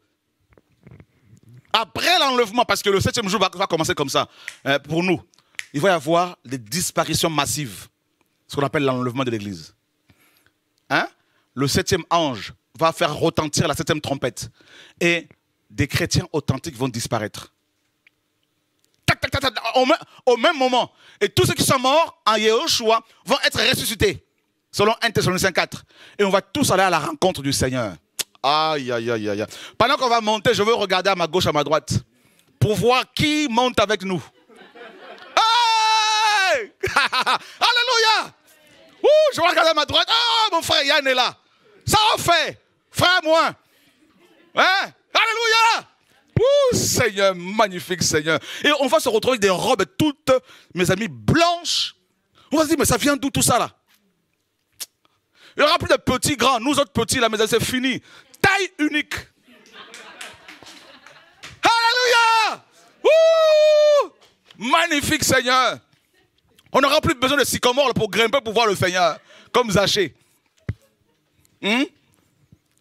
après l'enlèvement, parce que le septième jour va, commencer comme ça, euh, pour nous, il va y avoir des disparitions massives, ce qu'on appelle l'enlèvement de l'Église. Hein? Le septième ange va faire retentir la septième trompette. Et des chrétiens authentiques vont disparaître. Tac, tac, tac, tac au, même, moment. Et tous ceux qui sont morts en Yéhoshua vont être ressuscités, selon 1 Thessaloniciens 4. Et on va tous aller à la rencontre du Seigneur. Aïe, aïe, aïe, aïe. Pendant qu'on va monter, je veux regarder à ma gauche, à ma droite, pour voir qui monte avec nous. Hey [laughs] Alléluia Ouh, je vais regarder à ma droite. Ah, mon frère Yann est là. Ça en fait. Frère, moi. Hein Alléluia Ouh, Seigneur, magnifique Seigneur. Et on va se retrouver avec des robes toutes, mes amis, blanches. On va se dire, mais ça vient d'où tout ça là il n'y aura plus de petits grands. Nous autres petits, là, mais c'est fini taille unique. Alléluia! Magnifique Seigneur. On n'aura plus besoin de sycomore pour grimper pour voir le Seigneur, comme Zaché. Hmm?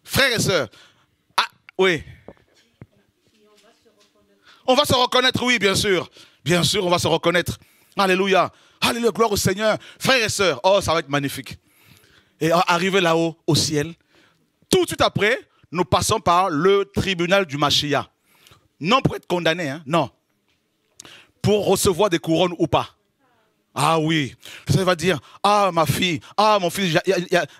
Frères et sœurs, ah, oui. On va se reconnaître, oui, bien sûr. Bien sûr, on va se reconnaître. Alléluia. Alléluia, gloire au Seigneur. Frères et sœurs, oh, ça va être magnifique. Et arriver là-haut, au ciel, tout de suite après, nous passons par le tribunal du Machia. Non pour être condamné, hein, non. Pour recevoir des couronnes ou pas. Ah oui, ça va dire, ah ma fille, ah mon fils,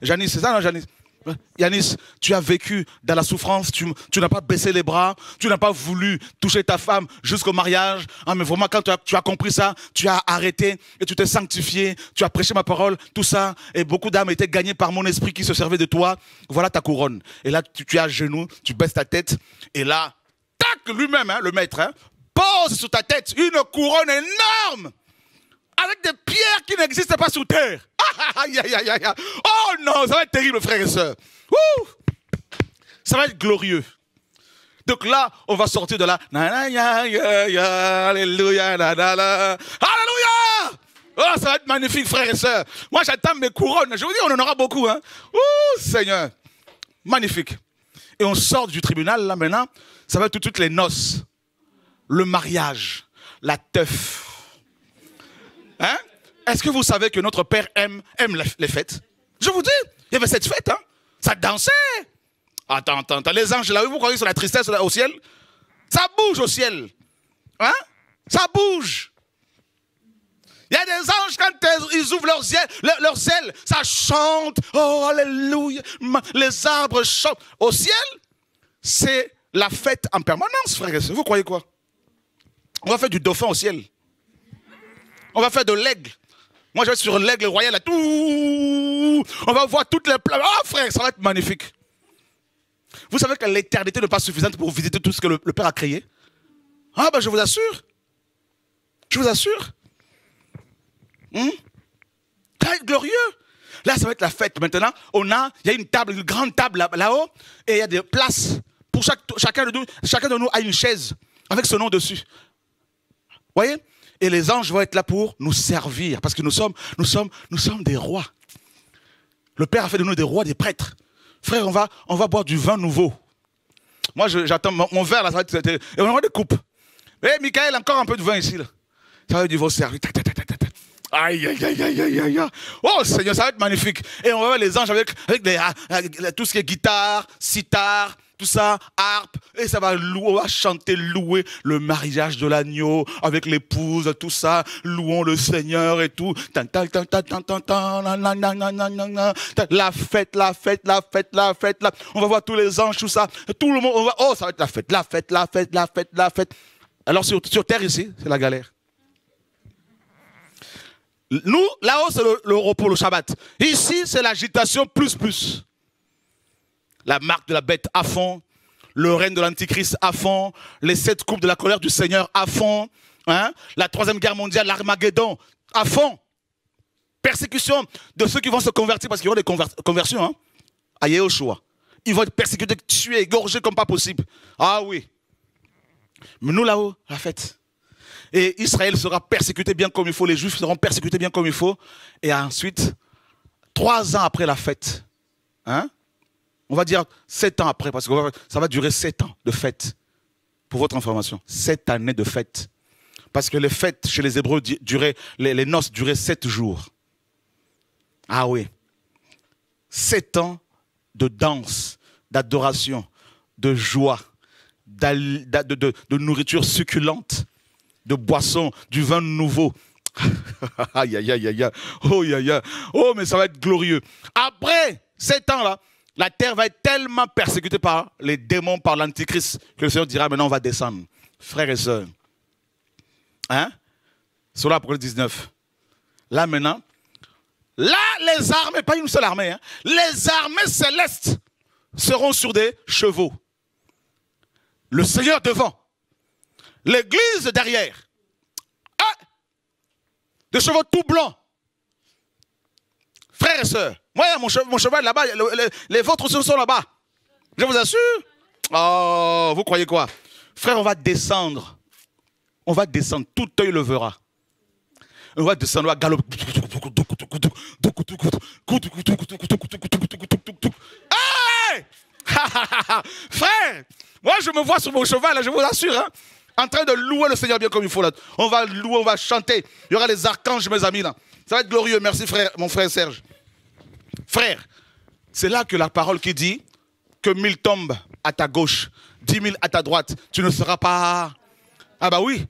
Janice, c'est ça non Janice Hein? Yanis, tu as vécu dans la souffrance, tu, n'as pas baissé les bras, tu n'as pas voulu toucher ta femme jusqu'au mariage. Ah, mais vraiment, quand tu as, compris ça, tu as arrêté et tu t'es sanctifié, tu as prêché ma parole, tout ça. Et beaucoup d'âmes étaient gagnées par mon esprit qui se servait de toi. Voilà ta couronne. Et là, tu, es à genoux, tu baisses ta tête. Et là, tac, lui-même, hein, le maître, hein, pose sur ta tête une couronne énorme avec des pierres qui n'existent pas sous terre oh non, ça va être terrible, frères et sœurs. ça va être glorieux. Donc là, on va sortir de là. Alléluia. Alléluia. Oh, ça va être magnifique, frères et sœurs. Moi, j'attends mes couronnes. Je vous dis, on en aura beaucoup. Hein. Ouh, Seigneur. Magnifique. Et on sort du tribunal, là, maintenant. Ça va être tout de suite les noces. Le mariage. La teuf. Hein est-ce que vous savez que notre Père aime, les fêtes Je vous dis, il y avait cette fête, hein ça dansait. Attends, attends, attends, les anges là, vous croyez sur la tristesse au ciel Ça bouge au ciel. Hein Ça bouge. Il y a des anges, quand ils ouvrent leurs ailes, leurs, ailes ça chante. Oh, alléluia. Les arbres chantent. Au ciel, c'est la fête en permanence, frères Vous croyez quoi On va faire du dauphin au ciel. On va faire de l'aigle. Moi, je vais sur l'aigle royal, là, tout. On va voir toutes les plages. Ah, frère, ça va être magnifique. Vous savez que l'éternité n'est pas suffisante pour visiter tout ce que le, Père a créé. Ah, ben, je vous assure. Je vous assure. Hum? glorieux. Là, ça va être la fête. Maintenant, on a, il y a une table, une grande table là-haut, et il y a des places pour chaque, chacun de nous. Chacun de nous a une chaise avec ce nom dessus. Voyez et les anges vont être là pour nous servir, parce que nous sommes, nous sommes, nous sommes des rois. Le Père a fait de nous des rois, des prêtres. Frère, on va, on va boire du vin nouveau. Moi, j'attends mon, verre là, ça va et on va des coupes. Hé, eh, Michael, encore un peu de vin ici. Ça va être du vos servir. Aïe, aïe, aïe, aïe, aïe, aïe. Oh Seigneur, ça va être magnifique. Et on va voir les anges avec, avec tout ce qui est guitare, sitar, tout ça, harpe, et ça va louer, on va chanter, louer le mariage de l'agneau avec l'épouse, tout ça, louons le Seigneur et tout. La fête, la fête, la fête, la fête, la... on va voir tous les anges, tout ça, tout le monde, on va, oh, ça va être la fête, la fête, la fête, la fête, la fête. Alors sur, sur Terre ici, c'est la galère. Nous, là-haut, c'est le repos, le Shabbat. Ici, c'est l'agitation plus plus la marque de la bête à fond, le règne de l'Antichrist à fond, les sept coupes de la colère du Seigneur à fond, hein, la troisième guerre mondiale, l'Armageddon à fond, persécution de ceux qui vont se convertir parce qu'ils ont des conversions hein. à Yehoshua. Ils vont être persécutés, tués, égorgés comme pas possible. Ah oui. Mais nous là-haut, la fête. Et Israël sera persécuté bien comme il faut, les Juifs seront persécutés bien comme il faut. Et ensuite, trois ans après la fête, hein, on va dire sept ans après, parce que ça va durer sept ans de fête. Pour votre information, sept années de fête. Parce que les fêtes chez les Hébreux duraient, les, noces duraient sept jours. Ah oui. Sept ans de danse, d'adoration, de joie, de, nourriture succulente, de boisson, du vin nouveau. [laughs] aïe, aïe, aïe, oh, aïe, aïe. oh, mais ça va être glorieux. Après, sept ans-là, la terre va être tellement persécutée par les démons, par l'antichrist, que le Seigneur dira maintenant on va descendre. Frères et sœurs. Hein Sur le 19. Là maintenant, là les armées, pas une seule armée, hein, les armées célestes seront sur des chevaux. Le Seigneur devant, l'église derrière. Ah! Des chevaux tout blancs. Frères et sœurs, moi, mon cheval, là-bas, les vôtres sont là-bas. Je vous assure. Oh, vous croyez quoi Frère, on va descendre. On va descendre. Tout œil le verra. On va descendre, on va galoper. [laughs] Frère, moi je me vois sur mon cheval, je vous assure. Hein. en train de louer le Seigneur bien comme il faut. Là. On va louer, on va chanter. Il y aura les archanges, mes amis. Ça va être glorieux. Merci, frère, mon frère Serge. Frère, c'est là que la parole qui dit que mille tombent à ta gauche, dix mille à ta droite, tu ne seras pas. Ah bah oui.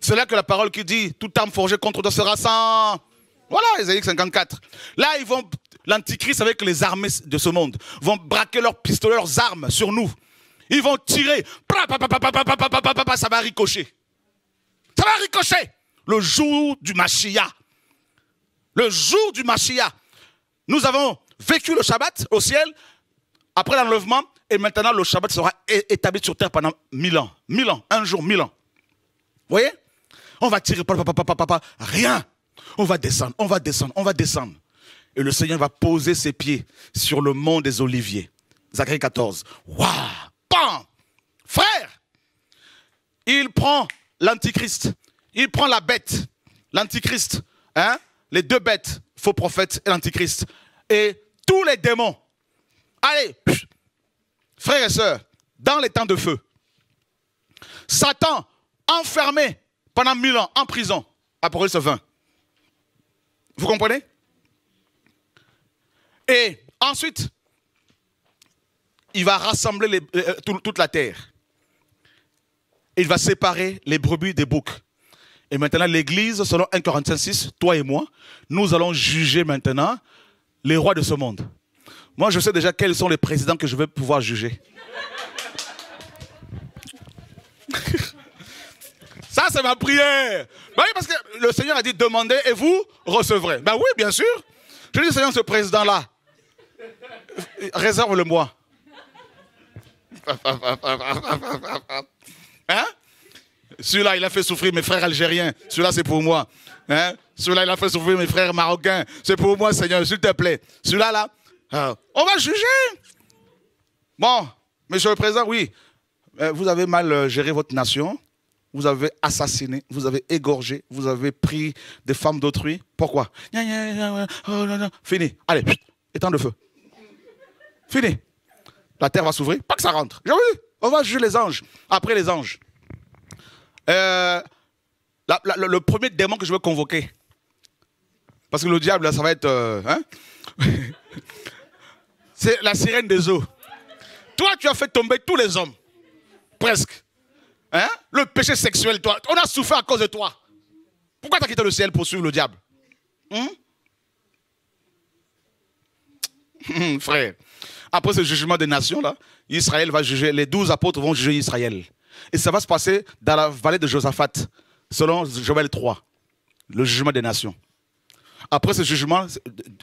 C'est là que la parole qui dit toute arme forgée contre toi sera sans. Voilà, Isaïe 54. Là, ils vont, l'antichrist avec les armées de ce monde, vont braquer leurs pistolets, leurs armes sur nous. Ils vont tirer. Ça va ricocher. Ça va ricocher. Le jour du Machia. Le jour du Machia. Nous avons vécu le Shabbat au ciel après l'enlèvement et maintenant le Shabbat sera établi sur terre pendant mille ans. Mille ans, un jour, mille ans. Vous voyez On va tirer, papa, papa, rien. On va descendre, on va descendre, on va descendre. Et le Seigneur va poser ses pieds sur le mont des Oliviers. Zacharie 14. Waouh Pan Frère Il prend l'antichrist. Il prend la bête. L'antichrist. Hein Les deux bêtes faux prophètes et l'antichrist et tous les démons. Allez, frères et sœurs, dans les temps de feu, Satan, enfermé pendant mille ans en prison, ce 20. Vous comprenez Et ensuite, il va rassembler euh, euh, toute la terre. Il va séparer les brebis des boucs. Et maintenant, l'Église, selon 1 6, toi et moi, nous allons juger maintenant les rois de ce monde. Moi, je sais déjà quels sont les présidents que je vais pouvoir juger. [laughs] Ça, c'est ma prière. Bah oui, parce que le Seigneur a dit demandez et vous recevrez. Ben oui, bien sûr. Je dis Seigneur, ce président-là, réserve-le-moi. [laughs] Hein celui-là, il a fait souffrir mes frères algériens. Celui-là, c'est pour moi. Hein? Celui-là, il a fait souffrir mes frères marocains. C'est pour moi, Seigneur, s'il te plaît. Celui-là, euh, on va juger. Bon, monsieur le président, oui, euh, vous avez mal euh, géré votre nation. Vous avez assassiné, vous avez égorgé, vous avez pris des femmes d'autrui. Pourquoi oh, Fini. Allez, éteins le feu. Fini. La terre va s'ouvrir, pas que ça rentre. On va juger les anges. Après les anges. Euh, le premier démon que je veux convoquer, parce que le diable, ça va être. Euh, hein? [laughs] C'est la sirène des eaux. Toi, tu as fait tomber tous les hommes. Presque. Hein le péché sexuel, toi. On a souffert à cause de toi. Pourquoi tu as quitté le ciel pour suivre le diable hum? Hum, Frère, après ce jugement des nations, là, Israël va juger, les douze apôtres vont juger Israël. Et ça va se passer dans la vallée de Josaphat, selon Joël 3, le jugement des nations. Après ce jugement,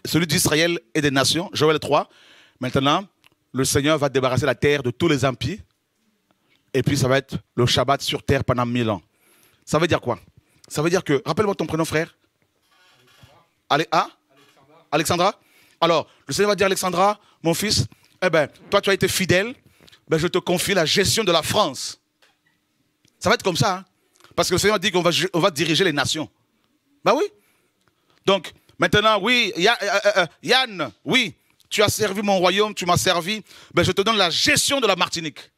celui d'Israël et des nations, Joël 3, maintenant, le Seigneur va débarrasser la terre de tous les impies. Et puis ça va être le Shabbat sur terre pendant mille ans. Ça veut dire quoi Ça veut dire que, rappelle-moi ton prénom, frère. Allez, ah Alexandra. Alexandra Alors, le Seigneur va dire, Alexandra, mon fils, eh ben, toi tu as été fidèle, ben, je te confie la gestion de la France. Ça va être comme ça. Hein. Parce que le Seigneur dit qu'on va, on va diriger les nations. Ben oui. Donc, maintenant, oui, euh, euh, euh, Yann, oui, tu as servi mon royaume, tu m'as servi. Ben, je te donne la gestion de la Martinique.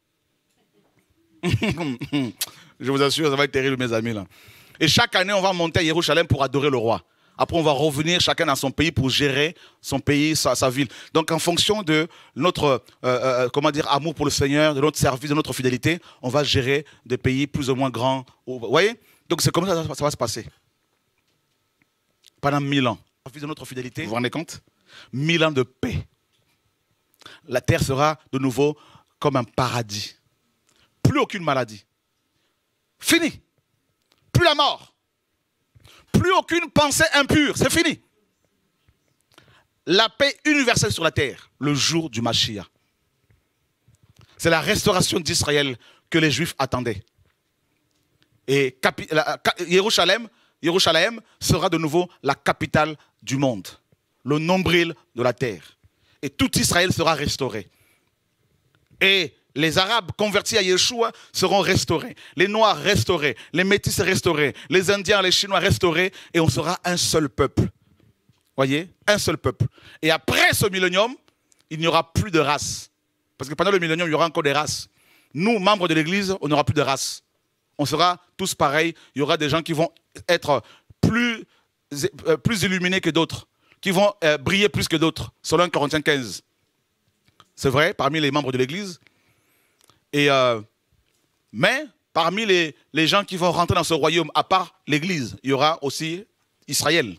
[laughs] je vous assure, ça va être terrible, mes amis. Et chaque année, on va monter à Jérusalem pour adorer le roi. Après, on va revenir chacun dans son pays pour gérer son pays, sa, ville. Donc, en fonction de notre euh, euh, euh, comment dire, amour pour le Seigneur, de notre service, de notre fidélité, on va gérer des pays plus ou moins grands. Vous voyez Donc, c'est comme ça que ça va se passer. Pendant mille ans, de notre fidélité, vous vous rendez compte Mille ans de paix. La terre sera de nouveau comme un paradis. Plus aucune maladie. Fini. Plus la mort plus aucune pensée impure. C'est fini. La paix universelle sur la terre, le jour du Mashiach. C'est la restauration d'Israël que les Juifs attendaient. Et Jérusalem, sera de nouveau la capitale du monde, le nombril de la terre. Et tout Israël sera restauré. Et les Arabes convertis à Yeshua seront restaurés, les Noirs restaurés, les Métis restaurés, les Indiens, les Chinois restaurés, et on sera un seul peuple. Voyez Un seul peuple. Et après ce millénium, il n'y aura plus de race. Parce que pendant le millénium, il y aura encore des races. Nous, membres de l'Église, on n'aura plus de race. On sera tous pareils. Il y aura des gens qui vont être plus, euh, illuminés que d'autres, qui vont euh, briller plus que d'autres, selon 1 15. C'est vrai, parmi les membres de l'Église, et, euh, mais parmi les, gens qui vont rentrer dans ce royaume, à part l'Église, il y aura aussi Israël,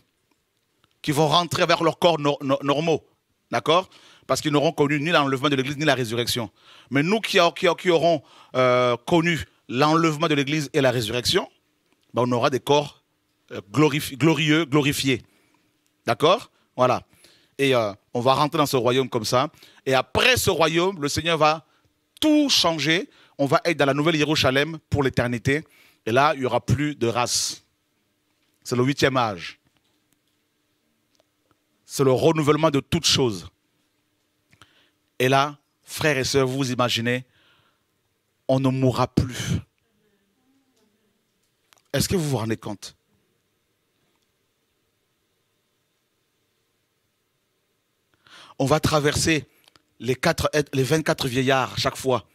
qui vont rentrer vers leurs corps normaux. D'accord Parce qu'ils n'auront connu ni l'enlèvement de l'Église, ni la résurrection. Mais nous qui, aurons euh, connu l'enlèvement de l'Église et la résurrection, ben, on aura des corps euh, glorieux, glorifiés. D'accord Voilà. Et on va rentrer dans ce royaume comme ça. Et après ce royaume, le Seigneur va tout changer. On va être dans la nouvelle Jérusalem pour l'éternité. Et là, il n'y aura plus de race. C'est le huitième âge. C'est le renouvellement de toutes choses. Et là, frères et sœurs, vous imaginez, on ne mourra plus. Est-ce que vous vous rendez compte On va traverser les, quatre, les 24 vieillards chaque fois.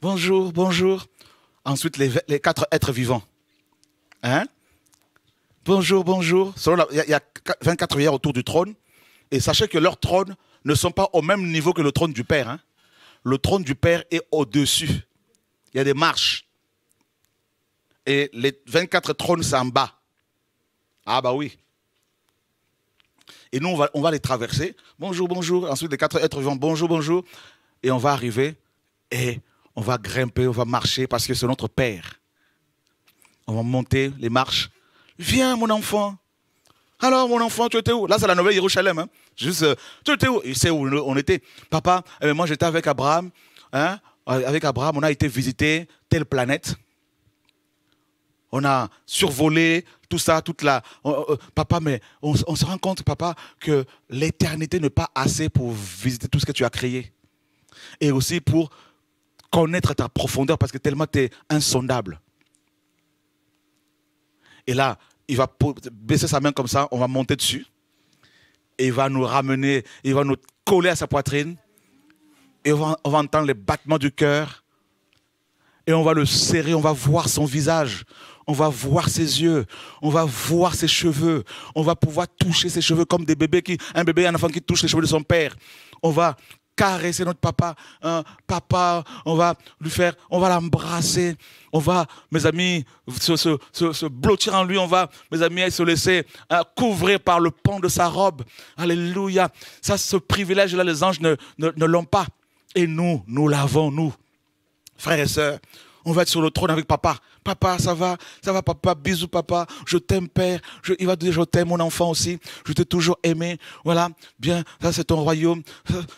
Bonjour, bonjour. Ensuite, les, les quatre êtres vivants. Hein Bonjour, bonjour. Il y, a 24 vieillards autour du trône. Et sachez que leurs trônes ne sont pas au même niveau que le trône du Père. Hein. Le trône du Père est au-dessus. Il y a des marches. Et les 24 trônes, c'est en bas. Ah bah oui. Et nous, on va, les traverser. Bonjour, bonjour. Ensuite, les quatre êtres vivants, bonjour, bonjour. Et on va arriver et on va grimper, on va marcher parce que c'est notre Père. On va monter les marches. Viens, mon enfant. Alors, mon enfant, tu étais où Là, c'est la nouvelle Jérusalem. Hein. Juste, euh, tu étais où Il sait où on était. Papa, eh ben, moi, j'étais avec Abraham. Hein avec Abraham, on a été visiter telle planète. On a survolé tout ça, toute la... Oh, oh, oh, papa, mais on, se rend compte, papa, que l'éternité n'est pas assez pour visiter tout ce que tu as créé. Et aussi pour connaître ta profondeur, parce que tellement tu es insondable. Et là, il va baisser sa main comme ça, on va monter dessus. Et il va nous ramener, il va nous coller à sa poitrine. Et on va entendre les battements du cœur. Et on va le serrer, on va voir son visage. On va voir ses yeux, on va voir ses cheveux, on va pouvoir toucher ses cheveux comme des bébés qui, un bébé, un enfant qui touche les cheveux de son père. On va caresser notre papa, un hein, papa, on va lui faire, on va l'embrasser, on va, mes amis, se, blottir en lui, on va, mes amis, se laisser hein, couvrir par le pan de sa robe. Alléluia. Ça, ce privilège-là, les anges ne, ne l'ont pas. Et nous, nous l'avons, nous. Frères et sœurs, on va être sur le trône avec papa. Papa, ça va, ça va, papa, bisous, papa, je t'aime, père. Je, il va dire, je t'aime, mon enfant aussi. Je t'ai toujours aimé. Voilà, bien, ça c'est ton royaume.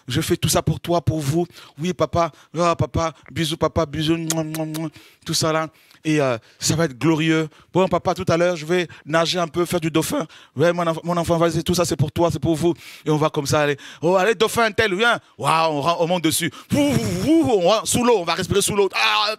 Je fais tout ça pour toi, pour vous. Oui, papa, ah, papa, bisous, papa, bisous, tout ça là et euh, ça va être glorieux. Bon, papa, tout à l'heure, je vais nager un peu, faire du dauphin. Ouais, mon, enfant, mon enfant, vas-y, tout ça, c'est pour toi, c'est pour vous. Et on va comme ça aller. Oh, allez, dauphin, tel, viens. Waouh, on, monte dessus. on sous l'eau, on va respirer sous l'eau. Ah,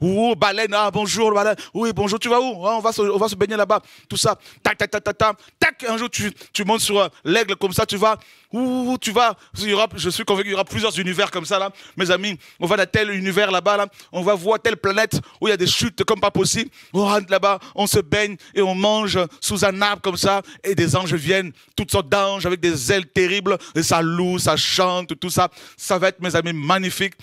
ouh, baleine, ah, bonjour, baleine. Oui, bonjour, tu vas où ah, on, va se, on va se baigner là-bas. Tout ça. Tac, tac, tac, tac, tac. Tac, un jour, tu, tu montes sur euh, l'aigle comme ça, tu vas Ouh, tu vas, il y je suis convaincu qu'il y aura plusieurs univers comme ça là. Mes amis, on va dans tel univers là-bas là, on va voir telle planète où il y a des chutes comme pas possible. On rentre là-bas, on se baigne et on mange sous un arbre comme ça et des anges viennent, toutes sortes d'anges avec des ailes terribles et ça loue, ça chante, tout ça. Ça va être mes amis magnifique.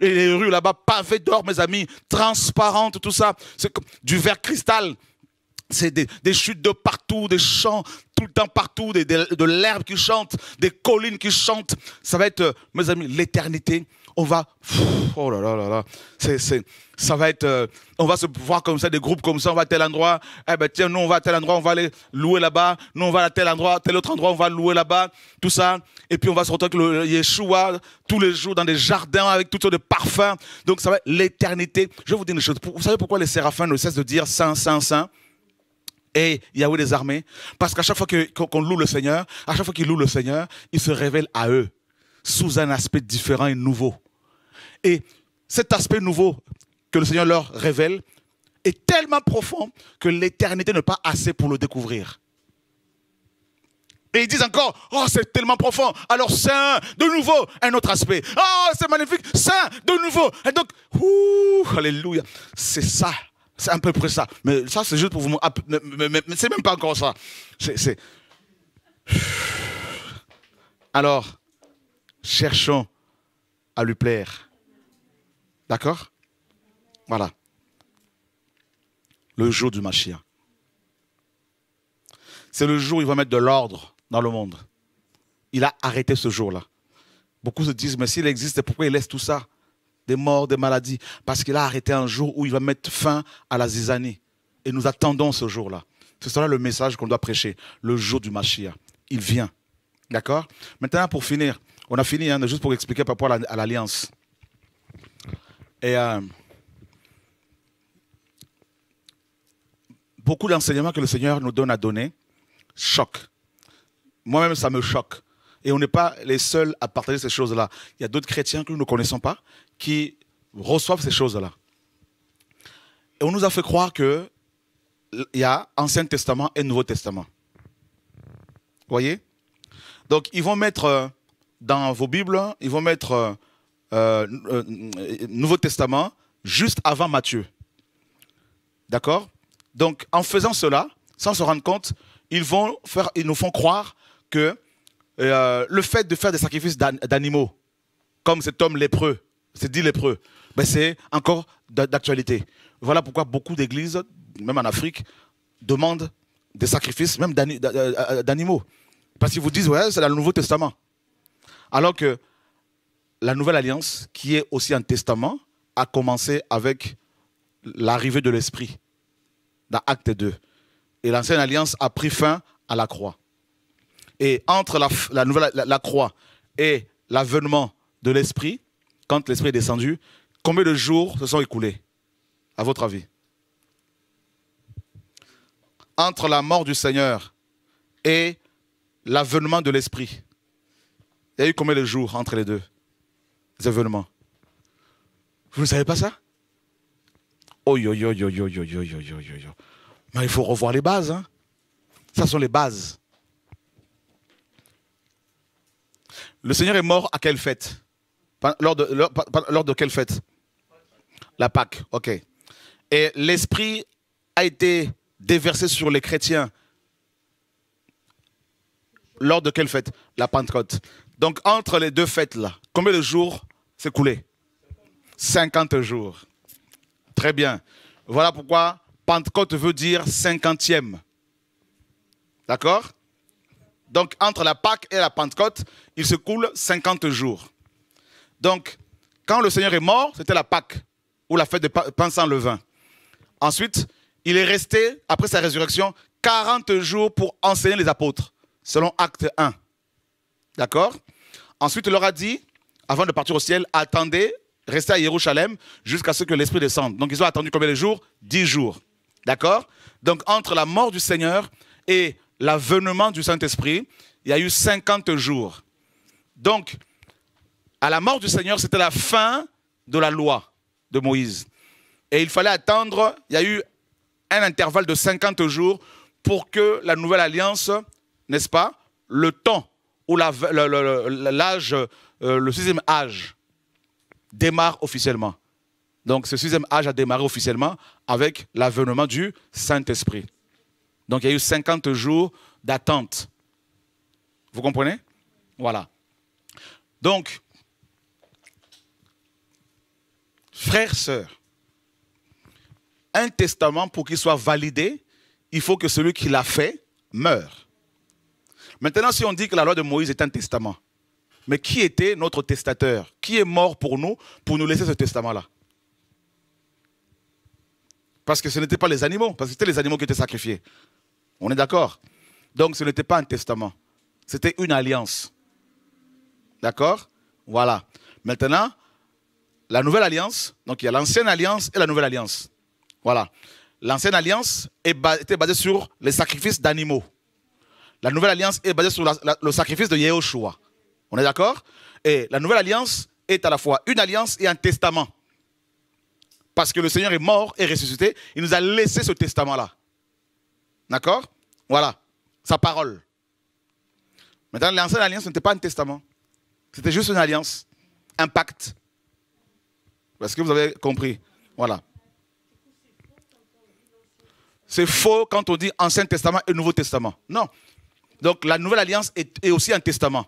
et les rues là-bas pavées d'or mes amis, transparentes, tout ça. C'est du verre cristal. C'est des, chutes de partout, des chants tout le temps partout, de l'herbe qui chante, des collines qui chantent. Ça va être, euh, mes amis, l'éternité. On va, oh là là là là, ça va être, euh, on va se voir comme ça, des groupes comme ça, on va à tel endroit, eh ben tiens, nous on va à tel endroit, on va aller louer là-bas, nous on va à tel endroit, tel autre endroit, on va louer là-bas, tout ça, et puis on va se retrouver avec le Yeshua tous les jours dans des jardins avec toutes sortes de parfums. Donc ça va être l'éternité. Je vais vous dire une chose, vous savez pourquoi les séraphins ne cessent de dire saint, saint, saint? Et Yahweh des armées, parce qu'à chaque fois qu'on loue le Seigneur, à chaque fois qu'il loue le Seigneur, il se révèle à eux sous un aspect différent et nouveau. Et cet aspect nouveau que le Seigneur leur révèle est tellement profond que l'éternité n'est pas assez pour le découvrir. Et ils disent encore, oh, c'est tellement profond. Alors, saint, de nouveau, un autre aspect. Oh, c'est magnifique, saint, de nouveau. Et donc, alléluia. C'est ça c'est à peu près ça. Mais ça, c'est juste pour vous. Ah, mais, c'est même pas encore ça. C'est. Alors, cherchons à lui plaire. D'accord Voilà. Le jour du Machia. C'est le jour où il va mettre de l'ordre dans le monde. Il a arrêté ce jour-là. Beaucoup se disent, mais s'il existe, pourquoi il laisse tout ça des morts, des maladies, parce qu'il a arrêté un jour où il va mettre fin à la zizanie. Et nous attendons ce jour-là. C'est cela le message qu'on doit prêcher, le jour du Mashiach. Il vient. D'accord Maintenant, pour finir, on a fini, hein, juste pour expliquer par rapport à l'alliance. Et euh, beaucoup d'enseignements que le Seigneur nous donne à donner choquent. Moi-même, ça me choque. Et on n'est pas les seuls à partager ces choses-là. Il y a d'autres chrétiens que nous ne connaissons pas qui reçoivent ces choses-là. Et on nous a fait croire qu'il y a Ancien Testament et Nouveau Testament. Vous voyez Donc, ils vont mettre euh, dans vos Bibles, ils vont mettre euh, euh, Nouveau Testament juste avant Matthieu. D'accord Donc, en faisant cela, sans se rendre compte, ils, vont faire, nous font croire que le fait de faire des sacrifices d'animaux, comme cet homme lépreux, c'est dit lépreux, mais c'est encore d'actualité. Voilà pourquoi beaucoup d'églises, même en Afrique, demandent des sacrifices, même d'animaux. Parce qu'ils vous disent, ouais, c'est le Nouveau Testament. Alors que la Nouvelle Alliance, qui est aussi un testament, a commencé avec l'arrivée de l'Esprit, dans Acte 2. Et l'Ancienne Alliance a pris fin à la croix. Et entre la, la croix et l'avènement de l'Esprit, quand l'Esprit est descendu, combien de jours se sont écoulés, à votre avis Entre la mort du Seigneur et l'avènement de l'Esprit, il y a eu combien de jours entre les deux les événements Vous ne savez pas ça Oh yo yo yo yo yo yo yo yo Mais il faut revoir les bases. Hein ça sont les bases. Le Seigneur est mort à quelle fête lors de, quelle fête La Pâque, ok. Et l'Esprit a été déversé sur les chrétiens lors de quelle fête La Pentecôte. Donc entre les deux fêtes-là, combien de jours s'est coulé 50 jours. Très bien. Voilà pourquoi Pentecôte veut dire cinquantième. D'accord Donc entre la Pâque et la Pentecôte, il se coule 50 jours. Donc, quand le Seigneur est mort, c'était la Pâque, ou la fête de pain sans levain. Ensuite, il est resté, après sa résurrection, 40 jours pour enseigner les apôtres, selon Acte 1. D'accord Ensuite, il leur a dit, avant de partir au ciel, attendez, restez à Jérusalem jusqu'à ce que l'Esprit descende. Donc, ils ont attendu combien de jours 10 jours. D'accord Donc, entre la mort du Seigneur et l'avènement du Saint-Esprit, il y a eu 50 jours. Donc, à la mort du Seigneur, c'était la fin de la loi de Moïse. Et il fallait attendre, il y a eu un intervalle de 50 jours pour que la nouvelle alliance, n'est-ce pas, le temps où l'âge, euh, le, sixième âge, démarre officiellement. Donc ce sixième âge a démarré officiellement avec l'avènement du Saint-Esprit. Donc il y a eu 50 jours d'attente. Vous comprenez Voilà. Donc, frères, sœurs, un testament, pour qu'il soit validé, il faut que celui qui l'a fait meure. Maintenant, si on dit que la loi de Moïse est un testament, mais qui était notre testateur Qui est mort pour nous pour nous laisser ce testament-là Parce que ce n'était pas les animaux, parce que c'était les animaux qui étaient sacrifiés. On est d'accord Donc ce n'était pas un testament, c'était une alliance. D'accord Voilà. Maintenant, la nouvelle alliance, donc il y a l'ancienne alliance et la nouvelle alliance. Voilà. L'ancienne alliance était basée sur les sacrifices d'animaux. La nouvelle alliance est basée sur le sacrifice de Yehoshua. On est d'accord Et la nouvelle alliance est à la fois une alliance et un testament. Parce que le Seigneur est mort et ressuscité, il nous a laissé ce testament-là. D'accord Voilà, sa parole. Maintenant, l'ancienne alliance n'était pas un testament. C'était juste une alliance, un pacte. Est-ce que vous avez compris Voilà. C'est faux quand on dit Ancien Testament et Nouveau Testament. Non. Donc la Nouvelle Alliance est, aussi un testament.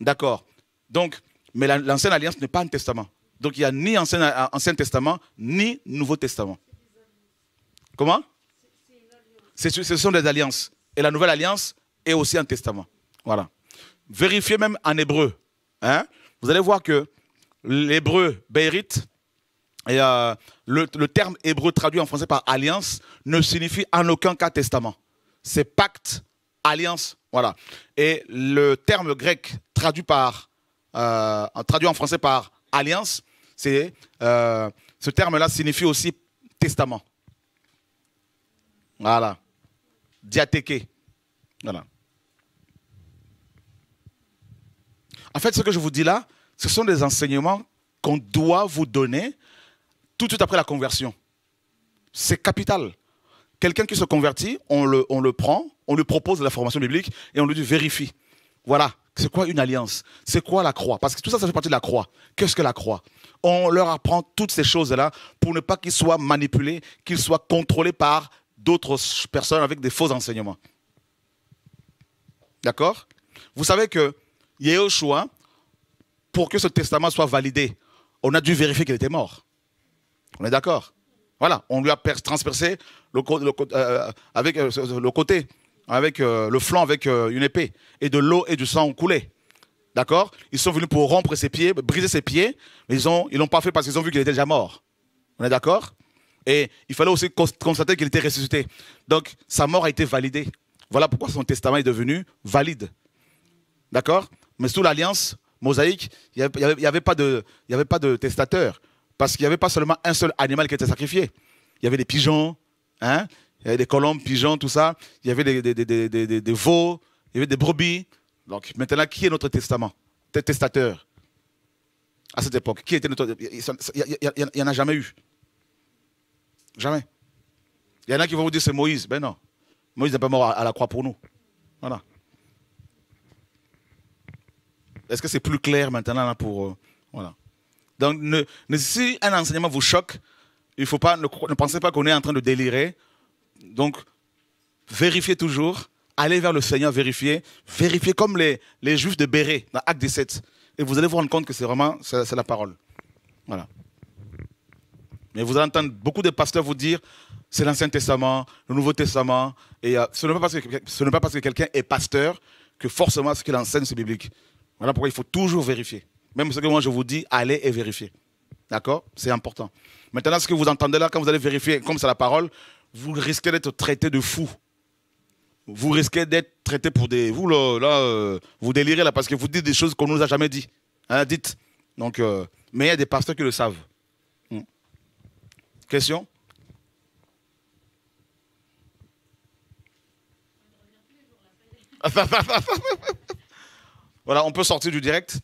D'accord. Donc, mais l'Ancienne Alliance n'est pas un testament. Donc il n'y a ni Ancien, Ancien, Testament, ni Nouveau Testament. Comment Ce sont des alliances. Et la Nouvelle Alliance est aussi un testament. Voilà. Vérifiez même en hébreu. Hein? Vous allez voir que l'hébreu Beirit, et euh, le, terme hébreu traduit en français par alliance ne signifie en aucun cas testament. C'est pacte, alliance, voilà. Et le terme grec traduit, euh, en français par alliance, euh, ce terme-là signifie aussi testament. Voilà. Diatéqué. Voilà. En fait, ce que je vous dis là, ce sont des enseignements qu'on doit vous donner tout de suite après la conversion. C'est capital. Quelqu'un qui se convertit, on le, prend, on lui propose de la formation biblique et on lui dit vérifie. Voilà, c'est quoi une alliance C'est quoi la croix Parce que tout ça, ça fait partie de la croix. Qu'est-ce que la croix On leur apprend toutes ces choses-là pour ne pas qu'ils soient manipulés, qu'ils soient contrôlés par d'autres personnes avec des faux enseignements. D'accord Vous savez que Yehoshua, pour que ce testament soit validé, on a dû vérifier qu'il était mort. On est d'accord Voilà, on lui a transpercé le, euh, euh, avec, euh, le côté, avec le flanc, avec une épée. Et de l'eau et du sang ont coulé. D'accord Ils sont venus pour rompre ses pieds, briser ses pieds, mais ils ne l'ont pas fait parce qu'ils ont vu qu'il était déjà mort. On est d'accord Et il fallait aussi constater qu'il était ressuscité. Donc, sa mort a été validée. Voilà pourquoi son testament est devenu valide. D'accord Mais sous l'alliance, Mosaïque, il n'y avait, pas de, y avait pas de testateur. Parce qu'il n'y avait pas seulement un seul animal qui était sacrifié. Il y avait des pigeons, hein, il des colombes, pigeons, tout ça. Il y avait des, des, veaux, il y avait des brebis. Donc maintenant, qui est notre testament Testateur. À cette époque, qui était notre. Il n'y en a jamais eu. Jamais. Il y en a qui vont vous dire c'est Moïse. Ben non. Moïse n'est pas mort à la croix pour nous. Voilà. Est-ce que c'est plus clair maintenant pour. Euh, voilà. Donc, si un enseignement vous choque, il faut pas, ne, pensez pas qu'on est en train de délirer. Donc, vérifiez toujours, allez vers le Seigneur, vérifiez, vérifiez comme les, les Juifs de Béret dans Acte 17. Et vous allez vous rendre compte que c'est vraiment c'est la parole. Voilà. Mais vous allez entendre beaucoup de pasteurs vous dire c'est l'Ancien Testament, le Nouveau Testament. Et euh, ce n'est parce que, pas parce que quelqu'un est pasteur que forcément ce qu'il enseigne c'est biblique. Voilà pourquoi il faut toujours vérifier. Même ce que moi je vous dis, allez et vérifiez. D'accord C'est important. Maintenant, ce que vous entendez là, quand vous allez vérifier, comme c'est la parole, vous risquez d'être traité de fou. Vous risquez d'être traité pour des. Vous, là, euh, vous délirez là, parce que vous dites des choses qu'on ne nous a jamais dit. Hein, dites. Donc, euh, mais il y a des pasteurs qui le savent. Hmm. Question [laughs] Voilà, on peut sortir du direct.